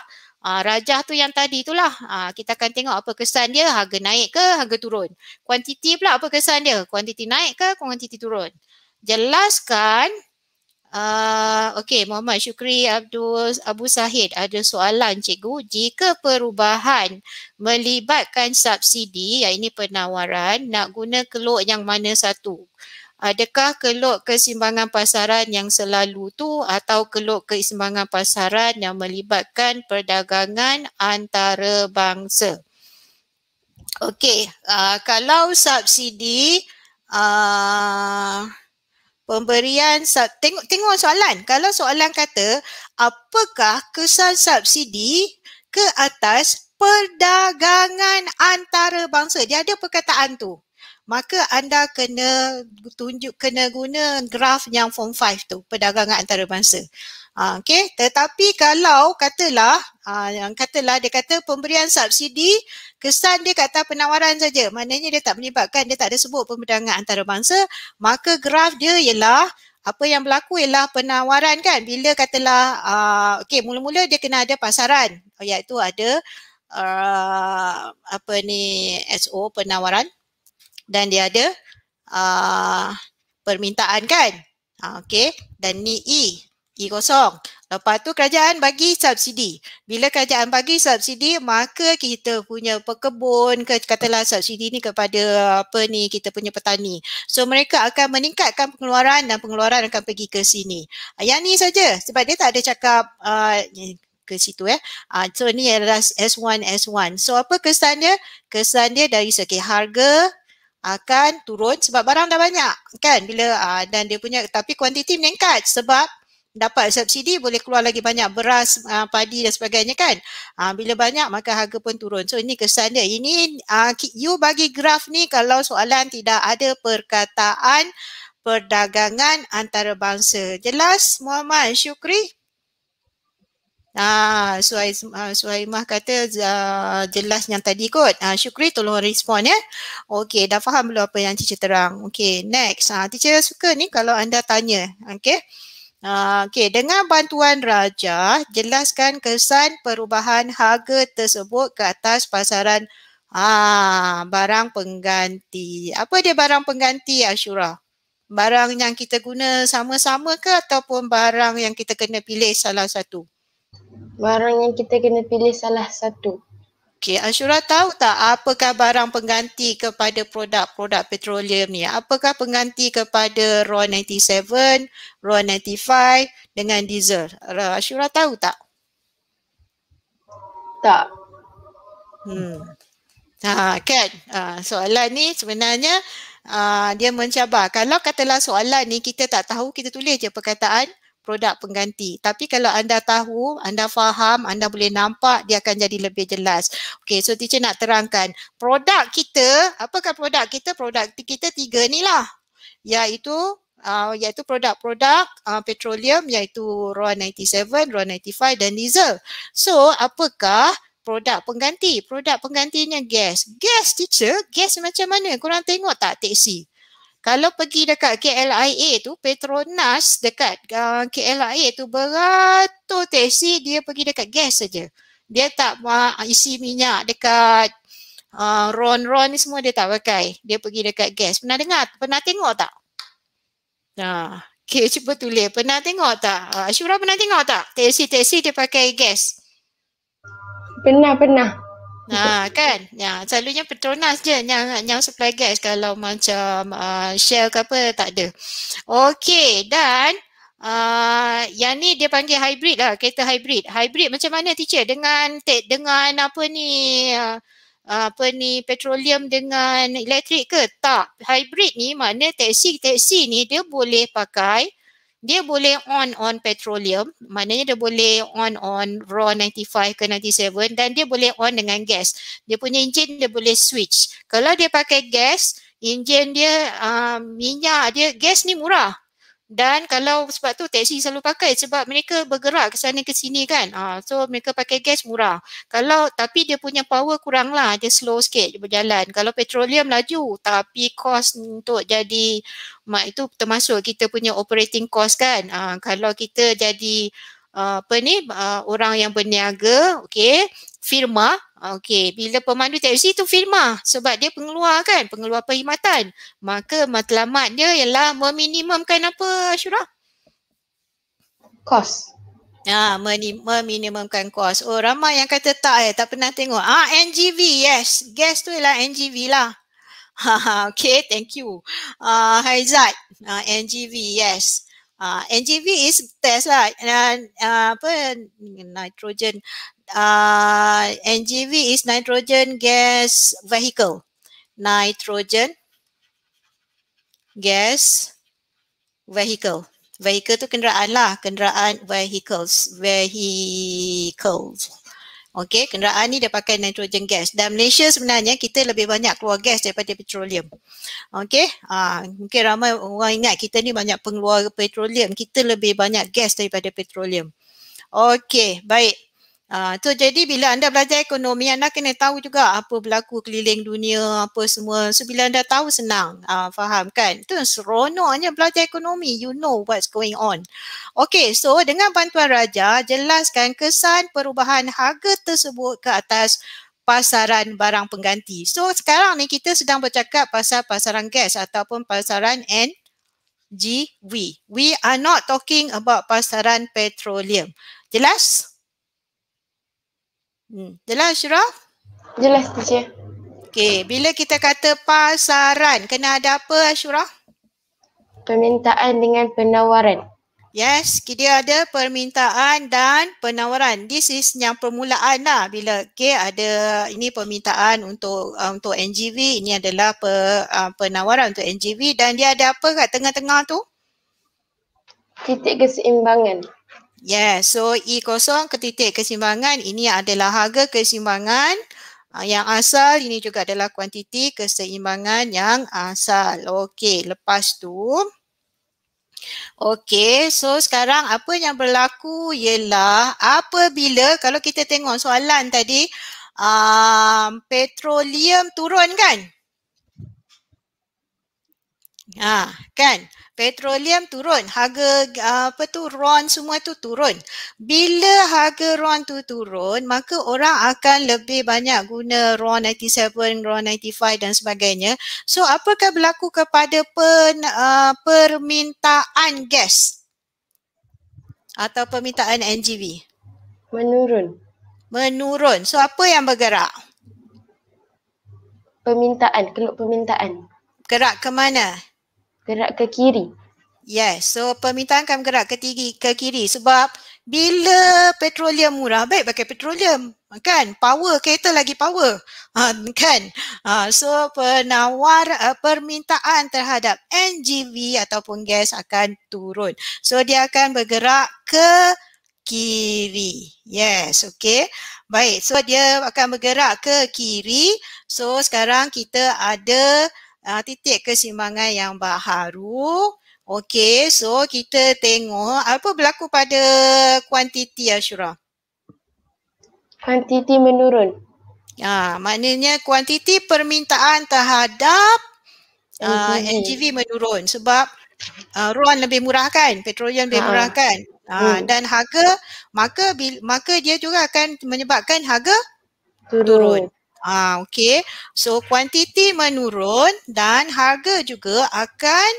B: Uh, rajah tu yang tadi itulah. Uh, kita akan tengok apa kesan dia. Harga naik ke harga turun? Kuantiti pula apa kesan dia? Kuantiti naik ke kuantiti turun? Jelaskan Uh, ah, okay, Muhammad Syukri Abdul Abu Sahid ada soalan cikgu. Jika perubahan melibatkan subsidi, ya ini penawaran, nak guna keluk yang mana satu? Adakah keluk kesimbangan pasaran yang selalu tu atau keluk kesimbangan pasaran yang melibatkan perdagangan antara bangsa? Okey, uh, kalau subsidi, uh, pemberian tengok tengok soalan kalau soalan kata apakah kesan subsidi ke atas perdagangan antarabangsa dia ada perkataan tu maka anda kena tunjuk kena guna graf yang form 5 tu perdagangan antarabangsa Ah, okay, tetapi kalau katalah ah, yang katalah dia kata pemberian subsidi kesan dia kata penawaran saja maknanya dia tak menyebabkan dia tak ada sebut pembedangan antarabangsa maka graf dia ialah apa yang berlaku ialah penawaran kan bila katalah ah, okay, mula-mula dia kena ada pasaran iaitu ada apa ni SO penawaran dan dia ada permintaan kan Okay, dan ni E E kosong. Lepas tu kerajaan bagi subsidi. Bila kerajaan bagi subsidi, maka kita punya pekebun ke katalah subsidi ni kepada apa ni kita punya petani. So mereka akan meningkatkan pengeluaran dan pengeluaran akan pergi ke sini. Yang ni saja sebab dia tak ada cakap uh, ke situ eh. Uh, so ni adalah S1 S1. So apa kesan dia? Kesan dia dari segi harga akan turun sebab barang dah banyak kan bila uh, dan dia punya tapi kuantiti meningkat sebab dapat subsidi boleh keluar lagi banyak beras uh, padi dan sebagainya kan uh, bila banyak maka harga pun turun so ini kesan dia ini uh, you bagi graf ni kalau soalan tidak ada perkataan perdagangan antarabangsa jelas Muhammad Syukri Ah, Suai, uh, Suaimah kata uh, jelas yang tadi kot. Uh, Syukri tolong respon ya. Okey, dah faham belum apa yang teacher terang? Okey, next. Ah, teacher suka ni kalau anda tanya. okay. Ah, okay, dengan bantuan Raja, jelaskan kesan perubahan harga tersebut ke atas pasaran ah, barang pengganti. Apa dia barang pengganti Ashura? Barang yang kita guna sama-sama ke ataupun barang yang kita kena pilih salah satu? Barang yang kita kena pilih salah satu. Okey, Ansyura tahu tak apakah barang pengganti kepada produk-produk petroleum ni? Apakah pengganti kepada RON 97, RON 95 dengan diesel? Ansyura tahu tak? Tak. Hmm. Ha, kan? Ha, soalan ni sebenarnya Uh, dia mencabar. Kalau katalah soalan ni kita tak tahu, kita tulis je perkataan produk pengganti. Tapi kalau anda tahu, anda faham, anda boleh nampak dia akan jadi lebih jelas. Okay, so teacher nak terangkan. Produk kita, apakah produk kita? Produk kita tiga ni lah. Iaitu uh, iaitu produk-produk uh, petroleum iaitu RON 97, RON 95 dan diesel. So apakah produk pengganti? Produk penggantinya gas. Gas teacher, gas macam mana? Korang tengok tak teksi? Kalau pergi dekat KLIA tu, Petronas dekat uh, KLIA tu beratur teksi dia pergi dekat gas saja. Dia tak uh, isi minyak dekat uh, Ron Ron ni semua dia tak pakai. Dia pergi dekat gas. Pernah dengar? Pernah tengok tak? Nah, okay, cuba tulis. Pernah tengok tak? Uh, Ashura pernah tengok tak? Teksi-teksi dia pakai gas. Pernah, pernah. Ha kan? Ya, selalunya Petronas je yang yang supply gas kalau macam uh, Shell ke apa tak ada. Okey, dan uh, yang ni dia panggil hybrid lah, kereta hybrid. Hybrid macam mana teacher dengan te dengan apa ni uh, apa ni petroleum dengan elektrik ke? Tak. Hybrid ni makna teksi-teksi ni dia boleh pakai dia boleh on on petroleum maknanya dia boleh on on raw 95 ke 97 dan dia boleh on dengan gas dia punya enjin dia boleh switch kalau dia pakai gas enjin dia uh, minyak dia gas ni murah dan kalau sebab tu teksi selalu pakai sebab mereka bergerak ke sana ke sini kan. Ha, so mereka pakai gas murah. Kalau tapi dia punya power kurang lah. Dia slow sikit dia berjalan. Kalau petroleum laju tapi kos untuk jadi mak itu termasuk kita punya operating cost kan. Ha, kalau kita jadi ah, apa ni orang yang berniaga okay, firma Okey, bila pemandu TFC itu firma sebab dia pengeluar kan, pengeluar perkhidmatan. Maka matlamat dia ialah meminimumkan apa Ashura? Kos. Ya, ah, meminimumkan kos. Oh, ramai yang kata tak eh, tak pernah tengok. Ah, NGV, yes. Gas tu ialah NGV lah. Ha, ha okay, thank you. Ah, uh, Haizat, uh, ah, NGV, yes uh, ah, NGV is test lah uh, apa nitrogen uh, ah, NGV is nitrogen gas vehicle nitrogen gas vehicle vehicle tu kenderaan lah kenderaan vehicles vehicles Okey, kenderaan ni dia pakai nitrogen gas. Dan Malaysia sebenarnya kita lebih banyak keluar gas daripada petroleum. Okey, ah, mungkin ramai orang ingat kita ni banyak pengeluar petroleum. Kita lebih banyak gas daripada petroleum. Okey, baik uh, ah, so jadi bila anda belajar ekonomi anda kena tahu juga apa berlaku keliling dunia apa semua so bila anda tahu senang uh, faham kan tu seronoknya belajar ekonomi you know what's going on okay so dengan bantuan raja jelaskan kesan perubahan harga tersebut ke atas pasaran barang pengganti so sekarang ni kita sedang bercakap pasal pasaran gas ataupun pasaran N G, we. We are not talking about pasaran petroleum. Jelas? Hmm. Jelas Syirah? Jelas teacher. Okey, bila kita kata pasaran, kena ada apa Syirah? Permintaan dengan penawaran. Yes, dia ada permintaan dan penawaran. This is yang permulaan lah bila okay, ada ini permintaan untuk uh, untuk NGV, ini adalah pe, uh, penawaran untuk NGV dan dia ada apa kat tengah-tengah tu? Titik keseimbangan. Yeah, so E kosong ketitik kesimbangan ini adalah harga kesimbangan ah, yang asal ini juga adalah kuantiti keseimbangan yang asal. Okey, lepas tu. Okey, so sekarang apa yang berlaku ialah apabila kalau kita tengok soalan tadi um, petroleum turun kan? Ha, kan? Petroleum turun, harga apa tu RON semua tu turun. Bila harga RON tu turun, maka orang akan lebih banyak guna RON 97, RON 95 dan sebagainya. So apakah berlaku kepada pen, uh, permintaan gas atau permintaan NGV? Menurun. Menurun. So apa yang bergerak? Permintaan, keluk permintaan. Gerak ke mana? gerak ke kiri. Yes, so permintaan akan gerak ke tinggi ke kiri sebab bila petroleum murah, baik pakai petroleum, kan? Power kereta lagi power, ha, kan? Ha, so penawar uh, permintaan terhadap NGV ataupun gas akan turun. So dia akan bergerak ke kiri. Yes, okay. Baik, so dia akan bergerak ke kiri. So sekarang kita ada uh, titik keseimbangan yang baharu. Okey, so kita tengok ah, apa berlaku pada kuantiti Ashura. Kuantiti menurun. Ya, maknanya kuantiti permintaan terhadap
A: uh, NGV
B: menurun sebab uh, ruan lebih murah kan, petroleum lebih ha. murah kan. Uh, hmm. dan harga maka maka dia juga akan menyebabkan harga turun. turun. Ah, ha, uh, okay. So kuantiti menurun dan harga juga akan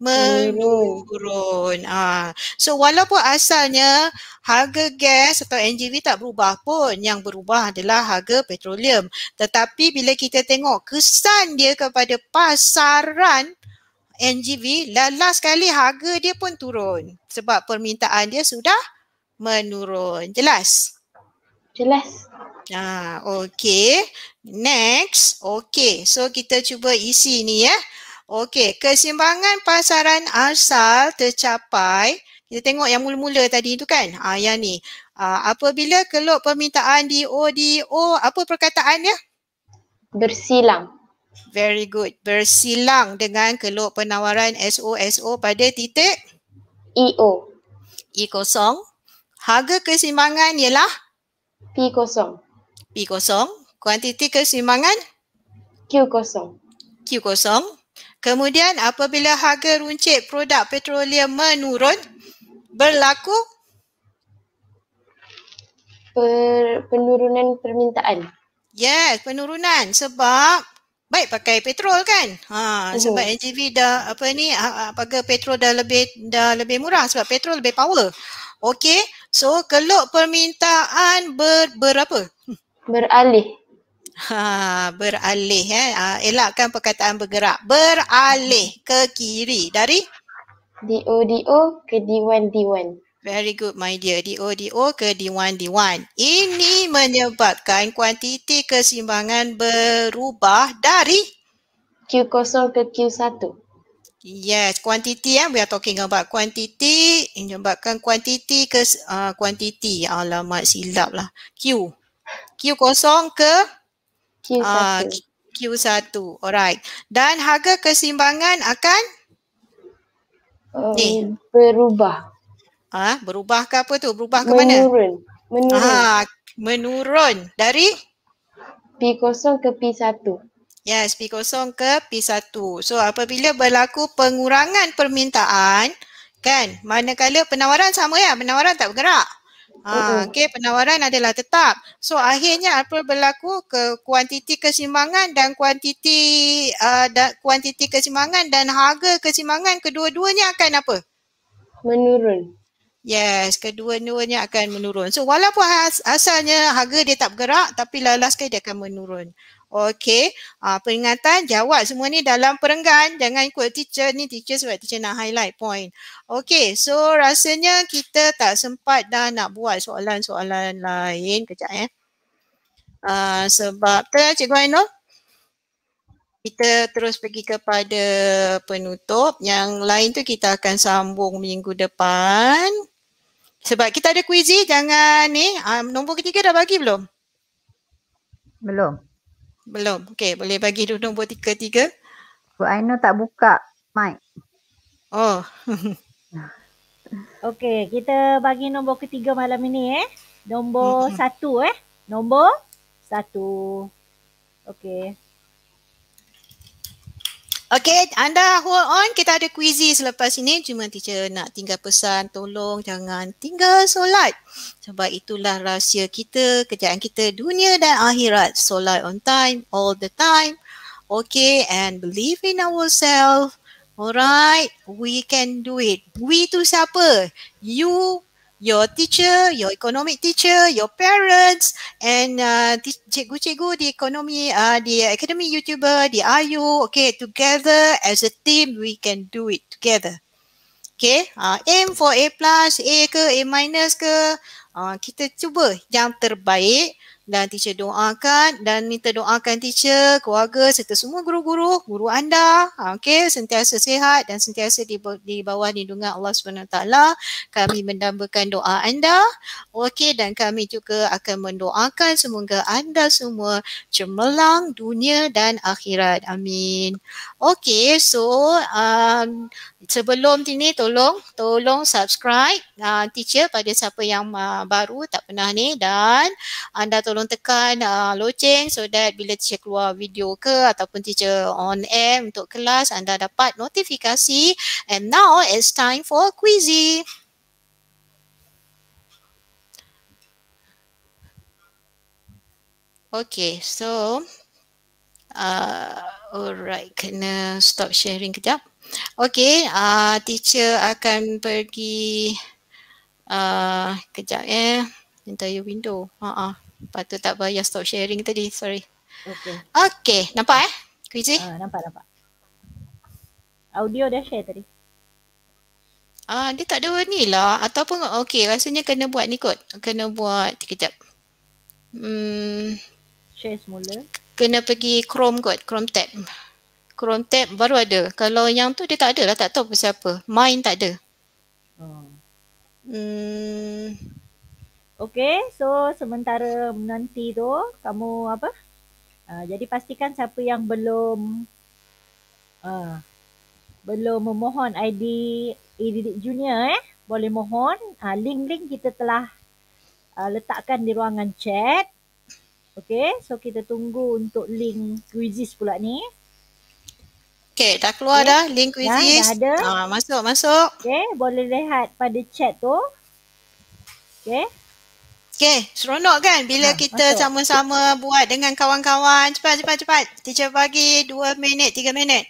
B: menurun. Ah, uh, so walaupun asalnya harga gas atau NGV tak berubah pun, yang berubah adalah harga petroleum. Tetapi bila kita tengok kesan dia kepada pasaran NGV, last sekali harga dia pun turun sebab permintaan dia sudah menurun. Jelas? Jelas. Ah, okay. Next. okay. So kita cuba isi ni ya. Okay, kesimbangan pasaran asal tercapai. Kita tengok yang mula-mula tadi tu kan. Ah, yang ni. Ah, apabila keluk permintaan di ODO, apa perkataannya? Bersilang. Very good. Bersilang dengan keluk penawaran SOSO pada titik? EO. E kosong. Harga kesimbangan ialah? P kosong. P kosong. Kuantiti keseimbangan? Q kosong. Q kosong. Kemudian apabila harga runcit produk petroleum menurun, berlaku? Per, penurunan permintaan. Yes, penurunan sebab baik pakai petrol kan? Ha, uhum. sebab NGV dah apa ni ha, ha, harga petrol dah lebih dah lebih murah sebab petrol lebih power. Okey, so keluk permintaan berberapa? berapa? Beralih. Ha, beralih eh. Ha, elakkan perkataan bergerak. Beralih ke kiri dari DODO ke D1D1. Very good my dear. DODO ke D1D1. Ini menyebabkan kuantiti kesimbangan berubah dari Q0 ke Q1. Yes, kuantiti ya. Eh. We are talking about kuantiti. Menyebabkan kuantiti ke uh, quantity. Alamak silap lah. Q. Q kosong ke Q1. Uh, Q1. Alright. Dan harga kesimbangan akan um, ni. berubah. Ah, ha, berubah ke apa tu? Berubah ke menurun. mana? Menurun. Menurun. Ha, menurun dari P0 ke P1. Yes, P0 ke P1. So apabila berlaku pengurangan permintaan, kan? Manakala penawaran sama ya, penawaran tak bergerak. Ha, okay, penawaran adalah tetap. So akhirnya apa berlaku ke kuantiti kesimbangan dan kuantiti uh, da, kuantiti kesimbangan dan harga kesimbangan kedua-duanya akan apa? Menurun. Yes, kedua-duanya akan menurun. So walaupun as- asalnya harga dia tak bergerak tapi lalas ke dia akan menurun. Okey, uh, peringatan jawab semua ni dalam perenggan. Jangan ikut teacher ni, teacher sebab teacher nak highlight point. Okey, so rasanya kita tak sempat dah nak buat soalan-soalan lain. Kejap eh. Uh, sebab tu eh, Cikgu Ainul. Kita terus pergi kepada penutup. Yang lain tu kita akan sambung minggu depan. Sebab kita ada kuizi, jangan ni. Uh, nombor ketiga dah bagi belum? Belum. Belum. Okey, boleh bagi dulu nombor tiga tiga. Bu Aino tak buka
A: mic. Oh. Okey, kita bagi nombor ketiga malam ini eh. Nombor mm-hmm. satu eh. Nombor satu. Okey.
B: Okay, anda hold on. Kita ada kuisi selepas ini. Cuma teacher nak tinggal pesan, tolong jangan tinggal solat. Sebab itulah rahsia kita, kerjaan kita dunia dan akhirat. Solat on time, all the time. Okay, and believe in ourselves. Alright, we can do it. We tu siapa? You your teacher, your economic teacher, your parents, and uh, cikgu-cikgu di ekonomi, uh, di academy YouTuber, di IU, okay, together as a team, we can do it together. Okay, uh, aim for A+, plus, A ke, A- minus ke, uh, kita cuba yang terbaik, dan teacher doakan dan minta doakan teacher, keluarga serta semua guru-guru, guru anda ha, okay sentiasa sihat dan sentiasa di, di bawah lindungan Allah SWT. Kami mendambakan doa anda. okay dan kami juga akan mendoakan semoga anda semua cemerlang dunia dan akhirat. Amin. Okay so um, sebelum ini tolong tolong subscribe uh, teacher pada siapa yang uh, baru tak pernah ni dan anda tolong tolong tekan uh, loceng so that bila teacher keluar video ke ataupun teacher on air untuk kelas anda dapat notifikasi and now it's time for quizy Okay, so uh, alright, kena stop sharing kejap. Okay, uh, teacher akan pergi uh, kejap eh, entire window. Uh -uh. Lepas tu tak payah stop sharing tadi. Sorry. Okay. Okay. Nampak eh? Kuizi? Uh, ah, nampak, nampak. Audio dah share tadi. Ah, uh, dia tak ada ni lah. Ataupun okay. Rasanya kena buat ni kot. Kena buat. Sekejap. Hmm. Share semula. Kena pergi Chrome kot. Chrome tab. Chrome tab baru ada. Kalau yang tu dia tak ada lah. Tak tahu pasal apa. Mine tak ada. Oh.
A: Hmm. Okay, so sementara nanti tu, kamu apa? Uh, jadi pastikan siapa yang belum uh, belum memohon ID ID Junior eh, boleh mohon. Ah, link-link uh, kita telah uh, letakkan di ruangan chat. Okay, so kita tunggu untuk link quizzes pula ni.
B: Okay, dah keluar okay. dah link quizzes.
A: Dah, dah ada. Ah, masuk, masuk. Okay, boleh lihat pada chat tu.
B: Okay. Okay, seronok kan bila ya, kita sama-sama buat dengan kawan-kawan. Cepat, cepat, cepat. Teacher bagi dua minit, tiga minit.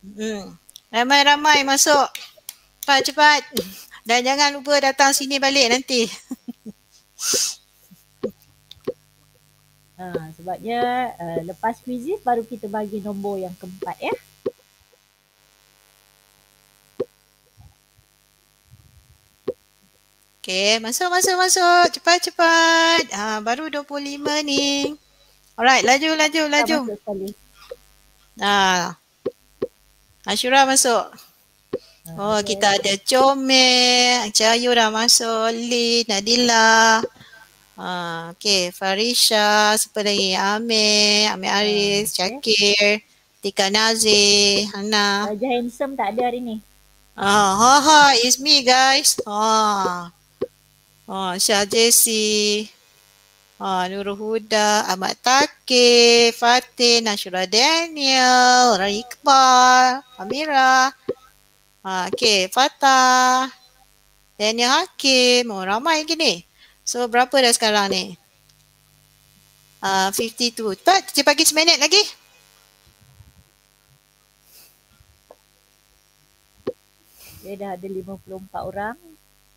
B: Hmm. Ramai-ramai masuk. Cepat, cepat. Dan jangan lupa datang sini balik
A: nanti. Ha, sebabnya uh, lepas quiz baru kita bagi nombor yang keempat ya. Eh?
B: Okay, masuk, masuk, masuk. Cepat, cepat. Ha, baru 25 ni. Alright, laju, laju, laju. Nah. Ashura masuk. Ah, oh, kita ada Chome, Cahayu dah masuk, Lin, Nadila. Ha, ah, okay, Farisha, siapa lagi? Amir, Amir Aris, Syakir, Tika Nazir, Hana. Raja Handsome tak ada hari ni. Ah, ha, ha, it's me guys. Ah. Oh, Syah Jesse. Oh, Nurul Huda, Ahmad Takif, Fatin, Nashura Daniel, Rai Iqbal, Amira. Ah, ha, okay, Fatah, Daniel Hakim. Oh, ramai gini. So, berapa dah sekarang ni? Ah, 52. Tak, cik pagi seminit lagi. Dia dah ada 54 orang.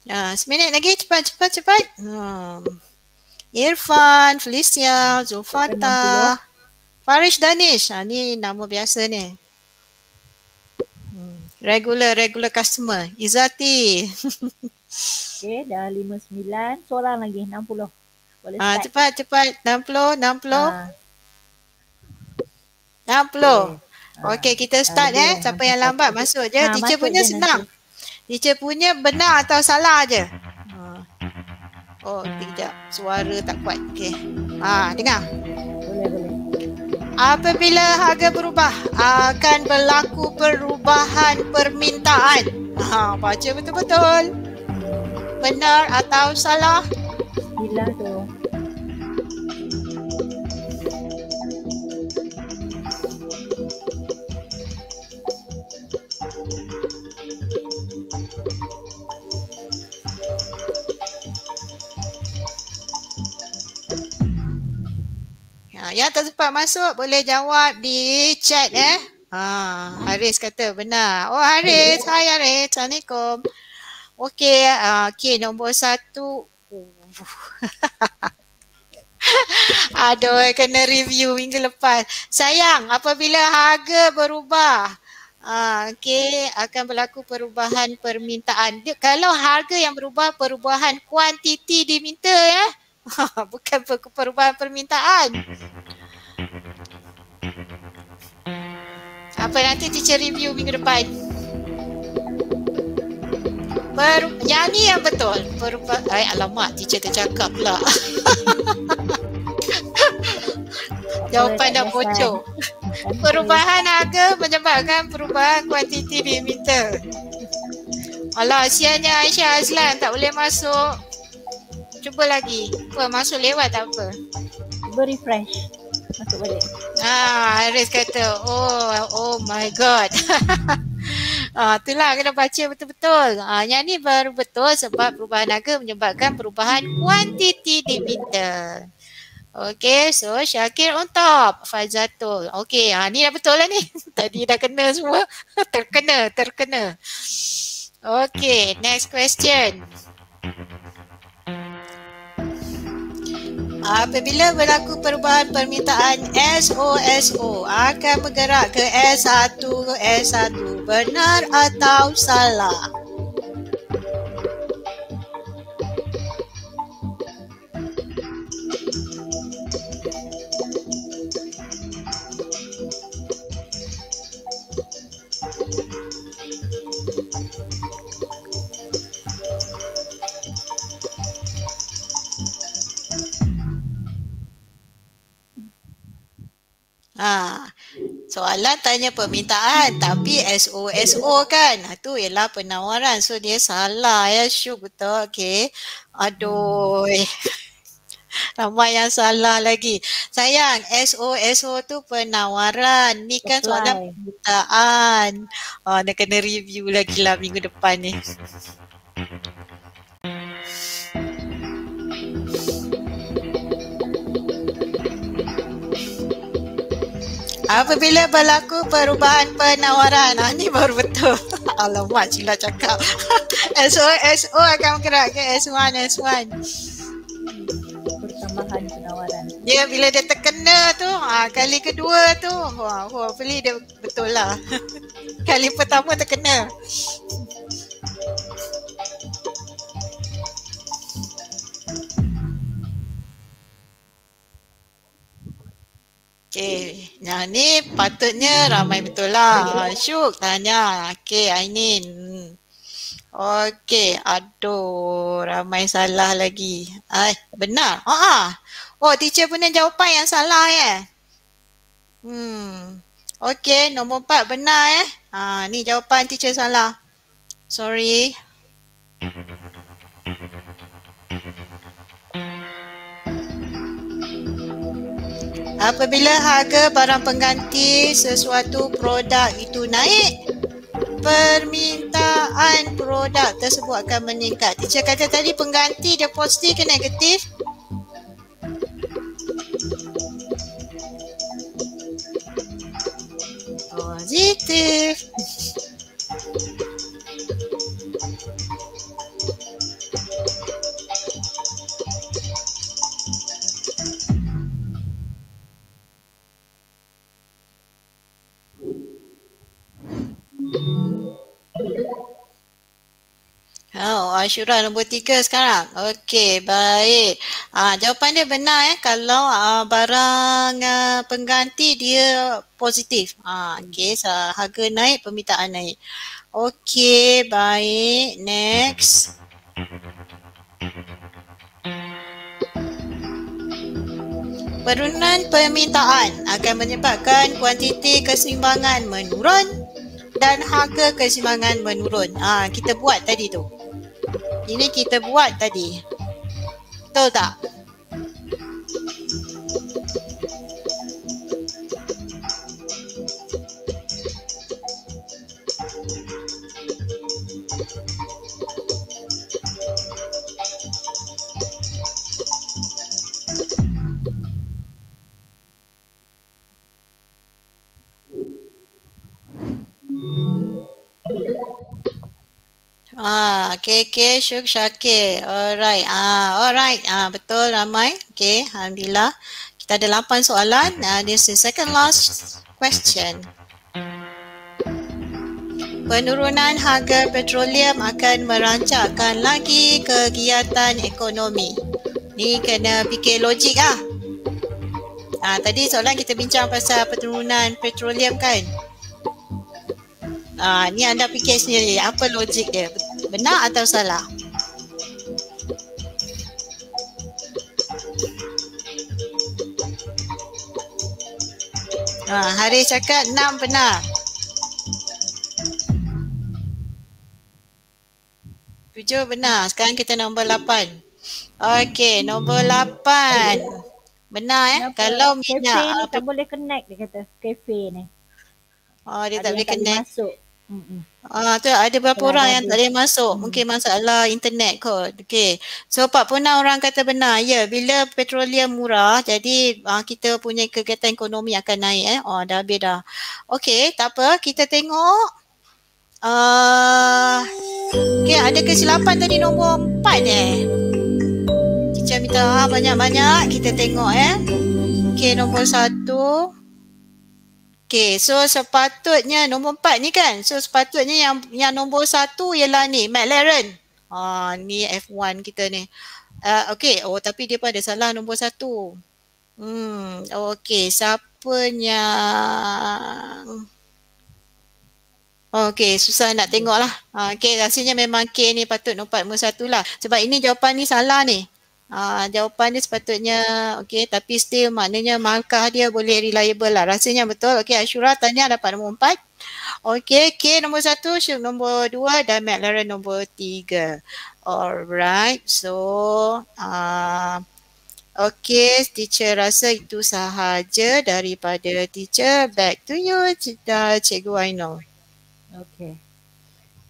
B: Ya, seminit lagi cepat cepat cepat. Hmm. Irfan, Felicia, Zulfata, Farish Danish. Ha, ni nama biasa ni. Hmm. Regular, regular customer. Izati.
A: Okey, dah 59. Seorang lagi, 60. Boleh ha,
B: Cepat, cepat. 60, 60. Ha. 60. Okay. Okay, ha. kita start ha. eh. Siapa yang lambat masuk je. Ha, Teacher masuk punya senang. Nanti. Teacher punya benar atau salah je. Ha. Oh, tidak. Suara tak kuat. Okey. Ha, dengar. Apabila harga berubah, akan berlaku perubahan permintaan. Ha, baca betul-betul. Benar atau salah?
A: Bila tu.
B: Ya, tak sempat masuk boleh jawab di chat eh. Ha, Haris kata benar. Oh Haris, hai Haris. Assalamualaikum. Okey, uh, okey nombor satu. Aduh, kena review minggu lepas. Sayang, apabila harga berubah, ah, okay, akan berlaku perubahan permintaan. Dia, kalau harga yang berubah, perubahan kuantiti diminta ya. Eh? bukan perubahan permintaan. Apa nanti teacher review minggu depan? Per yang ni yang betul. Perubahan ai eh, alamat teacher tercakap pula. Jawapan dah bocor. Perubahan harga menyebabkan perubahan kuantiti di meter. Alah, siannya Aisyah Azlan tak boleh masuk cuba lagi. Apa masuk lewat tak apa. Cuba refresh. Masuk balik. Ah, Iris kata, "Oh, oh my god." Ah, itulah kena baca betul-betul. Ah, yang ni baru betul sebab perubahan naga menyebabkan perubahan kuantiti debita. Okay, so Syakir on top, Fazatul. Okay, ah, ni dah betul lah ni. Tadi dah kena semua. terkena, terkena. Okay, next question. apabila berlaku perubahan permintaan SOSO akan bergerak ke S1 S1 benar atau salah soalan tanya permintaan tapi SOSO kan. Ha tu ialah penawaran. So dia salah ya syuk betul. Okey. Aduh. Ramai yang salah lagi. Sayang, SOSO tu penawaran. Ni kan soalan permintaan. oh, nak kena review lagi lah minggu depan ni. Apabila berlaku perubahan penawaran. Ah, ini baru betul. Alamak, Cila cakap. SO, SO akan bergerak ke S1, S1. Pertambahan penawaran. Ya, bila dia terkena tu, ah, kali kedua tu, wah, wah, beli dia betul lah. kali pertama terkena. Okey, yang ni patutnya ramai betul lah. Syuk tanya. Okey, Ainin. Okey, aduh, ramai salah lagi. Ai, benar. Ha ah. Oh, teacher punya jawapan yang salah ya. Eh? Hmm. Okey, nombor empat benar eh. Ha, ah, ni jawapan teacher salah. Sorry. Hmm. Apabila harga barang pengganti sesuatu produk itu naik, permintaan produk tersebut akan meningkat. Teacher kata tadi pengganti dia positif ke negatif? Positif. Syura nombor tiga sekarang. Okey, baik. Uh, jawapan dia benar ya. Eh? Kalau uh, barang uh, pengganti dia positif. Uh, Okey, hmm. so, harga naik, permintaan naik. Okey, baik. Next. Penurunan permintaan akan menyebabkan kuantiti kesimbangan menurun dan harga kesimbangan menurun. Ah kita buat tadi tu ini kita buat tadi. Betul tak? Ah, okay, KK Syuk Syakir. Alright. Ah, alright. Ah, betul ramai. Okay, alhamdulillah. Kita ada lapan soalan. Nah, this is second last question. Penurunan harga petroleum akan merancakkan lagi kegiatan ekonomi. Ni kena fikir logik ah. Ah, tadi soalan kita bincang pasal penurunan petroleum kan? Ah, ni anda fikir sendiri apa logik dia? benar atau salah? Ha, hari cakap enam benar. Tujuh benar. Sekarang kita nombor lapan. Okey, nombor lapan. Benar eh. Kenapa? Kalau minyak. Kafe ni tak boleh connect dia kata. Kafe ni. Oh, dia Ada tak boleh connect. masuk. Ah tu ada berapa ya, orang ada. yang tak boleh masuk hmm. mungkin masalah internet kot. okay So 46 orang kata benar. Ya, yeah, bila petroleum murah jadi uh, kita punya kegiatan ekonomi akan naik eh. Oh dah habis dah. Okey, tak apa kita tengok. Ah uh, okay, ada kesilapan tadi nombor 4 eh. Cik minta banyak-banyak kita tengok eh. Okey, nombor 1 Okay, so sepatutnya nombor empat ni kan. So sepatutnya yang yang nombor satu ialah ni, McLaren. Ah, ni F1 kita ni. Uh, ah, okay, oh tapi dia pun ada salah nombor satu. Hmm, okay. Siapa yang? Okay, susah nak tengok lah. Uh, ah, okay, rasanya memang K ni patut nombor satu lah. Sebab ini jawapan ni salah ni. Ah, jawapan dia sepatutnya okey tapi still maknanya markah dia boleh reliable lah. Rasanya betul. Okey Ashura tanya dapat nombor empat. Okey K nombor satu, Syuk nombor dua dan McLaren nombor tiga. Alright so ah Okay, teacher rasa itu sahaja daripada teacher. Back to you, ah, Cikgu Aino. Okay.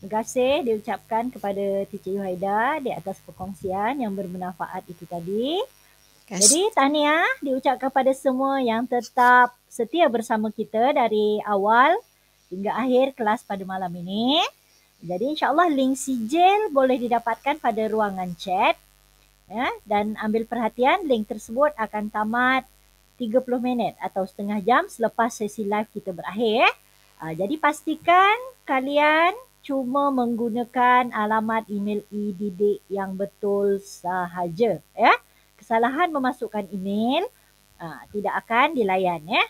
A: Terima kasih diucapkan kepada Cici Yuhaida di atas perkongsian yang bermanfaat itu tadi. Jadi Tania diucapkan kepada semua yang tetap setia bersama kita dari awal hingga akhir kelas pada malam ini. Jadi insyaAllah link sijil boleh didapatkan pada ruangan chat. Ya, dan ambil perhatian link tersebut akan tamat 30 minit atau setengah jam selepas sesi live kita berakhir. Ah, jadi pastikan kalian cuma menggunakan alamat email IDD yang betul sahaja. Ya? Kesalahan memasukkan email uh, tidak akan dilayan. Ya?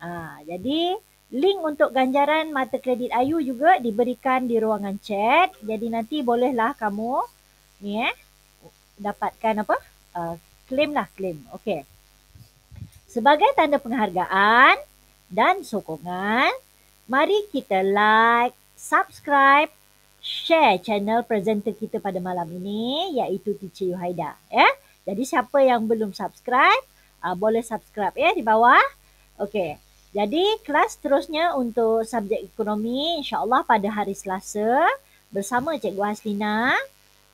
A: Uh, jadi link untuk ganjaran mata kredit Ayu juga diberikan di ruangan chat. Jadi nanti bolehlah kamu ni eh, dapatkan apa? Uh, claim lah claim. Okay. Sebagai tanda penghargaan dan sokongan, mari kita like, subscribe, share channel presenter kita pada malam ini iaitu Teacher Yuhaida. Ya? Jadi siapa yang belum subscribe, uh, boleh subscribe ya di bawah. Okey. Jadi kelas seterusnya untuk subjek ekonomi insyaallah pada hari Selasa bersama Cikgu Haslina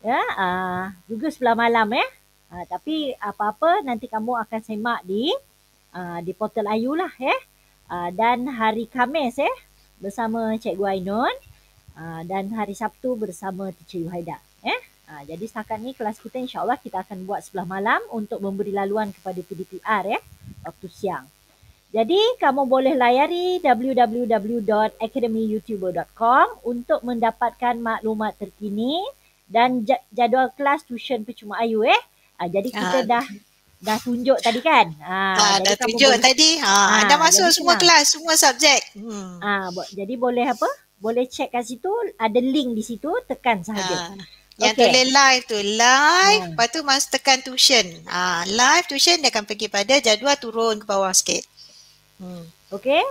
A: ya uh, juga sebelah malam ya. Uh, tapi apa-apa nanti kamu akan semak di uh, di portal Ayu lah ya. Uh, dan hari Kamis ya bersama Cikgu Ainun ah, dan hari Sabtu bersama Teacher Yuhaida. Eh? Ah, jadi setakat ni kelas kita Insya Allah kita akan buat sebelah malam untuk memberi laluan kepada PDPR eh, waktu siang. Jadi kamu boleh layari www.academyyoutuber.com untuk mendapatkan maklumat terkini dan jadual kelas tuition percuma ayu eh. Ah, jadi kita dah dah tunjuk tadi kan? Ha, ha dah tunjuk boleh, tadi. Ha, ha anda masuk semua senang. Lah. kelas, semua subjek. Hmm. Ah, ha, jadi boleh apa? Boleh check kat situ, ada link di situ, tekan sahaja. Ha. Yang okay. tulis live tu Live hmm. Lepas tu masuk tekan tuition ha, Live tuition Dia akan pergi pada Jadual turun ke bawah sikit hmm. Okay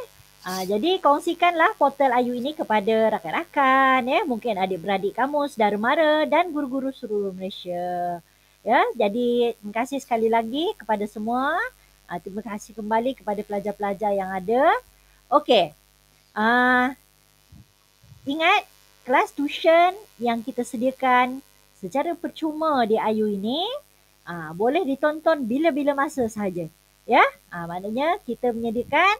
A: ha, Jadi kongsikanlah Portal Ayu ini Kepada rakan-rakan ya. Mungkin adik-beradik kamu Sedara mara Dan guru-guru seluruh Malaysia Ya, jadi terima kasih sekali lagi kepada semua. Uh, terima kasih kembali kepada pelajar-pelajar yang ada. Okey. Uh, ingat kelas tuition yang kita sediakan secara percuma di IU ini uh, boleh ditonton bila-bila masa sahaja. Ya, uh, maknanya kita menyediakan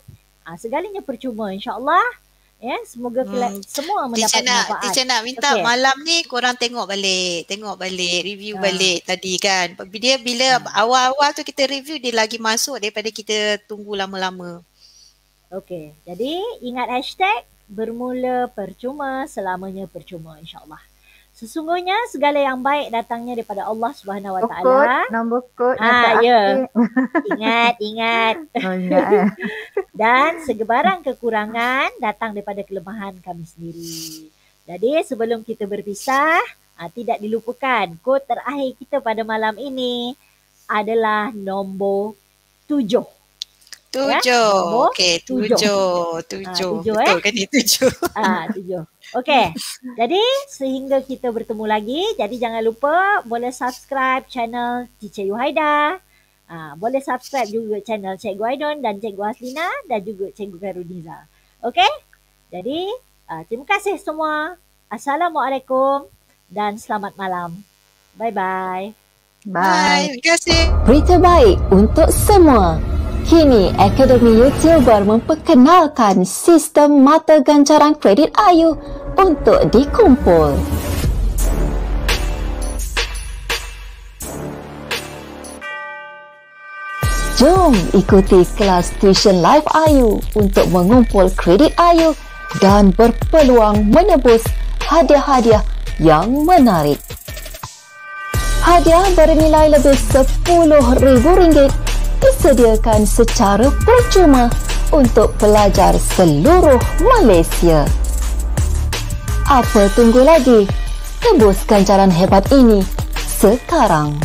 A: uh, segalanya percuma insyaAllah. Ya, semoga hmm. kita semua mendapat manfaat. Teacher nak minta okay.
B: malam ni korang tengok balik, tengok balik, review hmm. balik tadi kan. Dia bila hmm. awal-awal tu kita review dia lagi masuk daripada kita tunggu lama-lama.
A: Okey. Jadi ingat hashtag bermula percuma selamanya percuma insyaallah sesungguhnya segala yang baik datangnya daripada Allah Subhanahu Wa Taala. Nombor kod, nombor kod. ya. Ingat, ingat. Oh, eh. Dan segebarang kekurangan datang daripada kelemahan kami sendiri. Jadi sebelum kita berpisah, ha, tidak dilupakan kod terakhir kita pada malam ini adalah nombor tujuh. Ya, tujuh. Ya? Okey, tujuh. Tujuh. tujuh. Ha, tujuh Betul eh? kan
C: ni tujuh. Ha,
A: tujuh. Okey, Jadi sehingga kita bertemu lagi. Jadi jangan lupa boleh subscribe channel Teacher Yuhaida. Ha, boleh subscribe juga channel Cikgu Aidon dan Cikgu Aslina dan juga Cikgu Karudiza. Okey, Jadi uh, terima kasih semua. Assalamualaikum dan selamat malam. Bye-bye. Bye. Terima kasih. Berita baik untuk semua. Kini, Akademi
B: YouTuber memperkenalkan sistem mata ganjaran kredit Ayu untuk
A: dikumpul. Jom ikuti kelas tuition
B: live Ayu untuk mengumpul kredit Ayu dan berpeluang menebus
A: hadiah-hadiah yang menarik. Hadiah bernilai lebih rm ringgit disediakan secara percuma untuk pelajar seluruh Malaysia. Apa tunggu lagi? Tebuskan jalan hebat ini sekarang.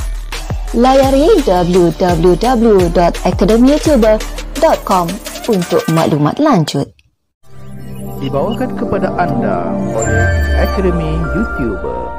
B: Layari www.academyoutuber.com untuk maklumat lanjut. Dibawakan kepada anda oleh
C: Academy YouTuber.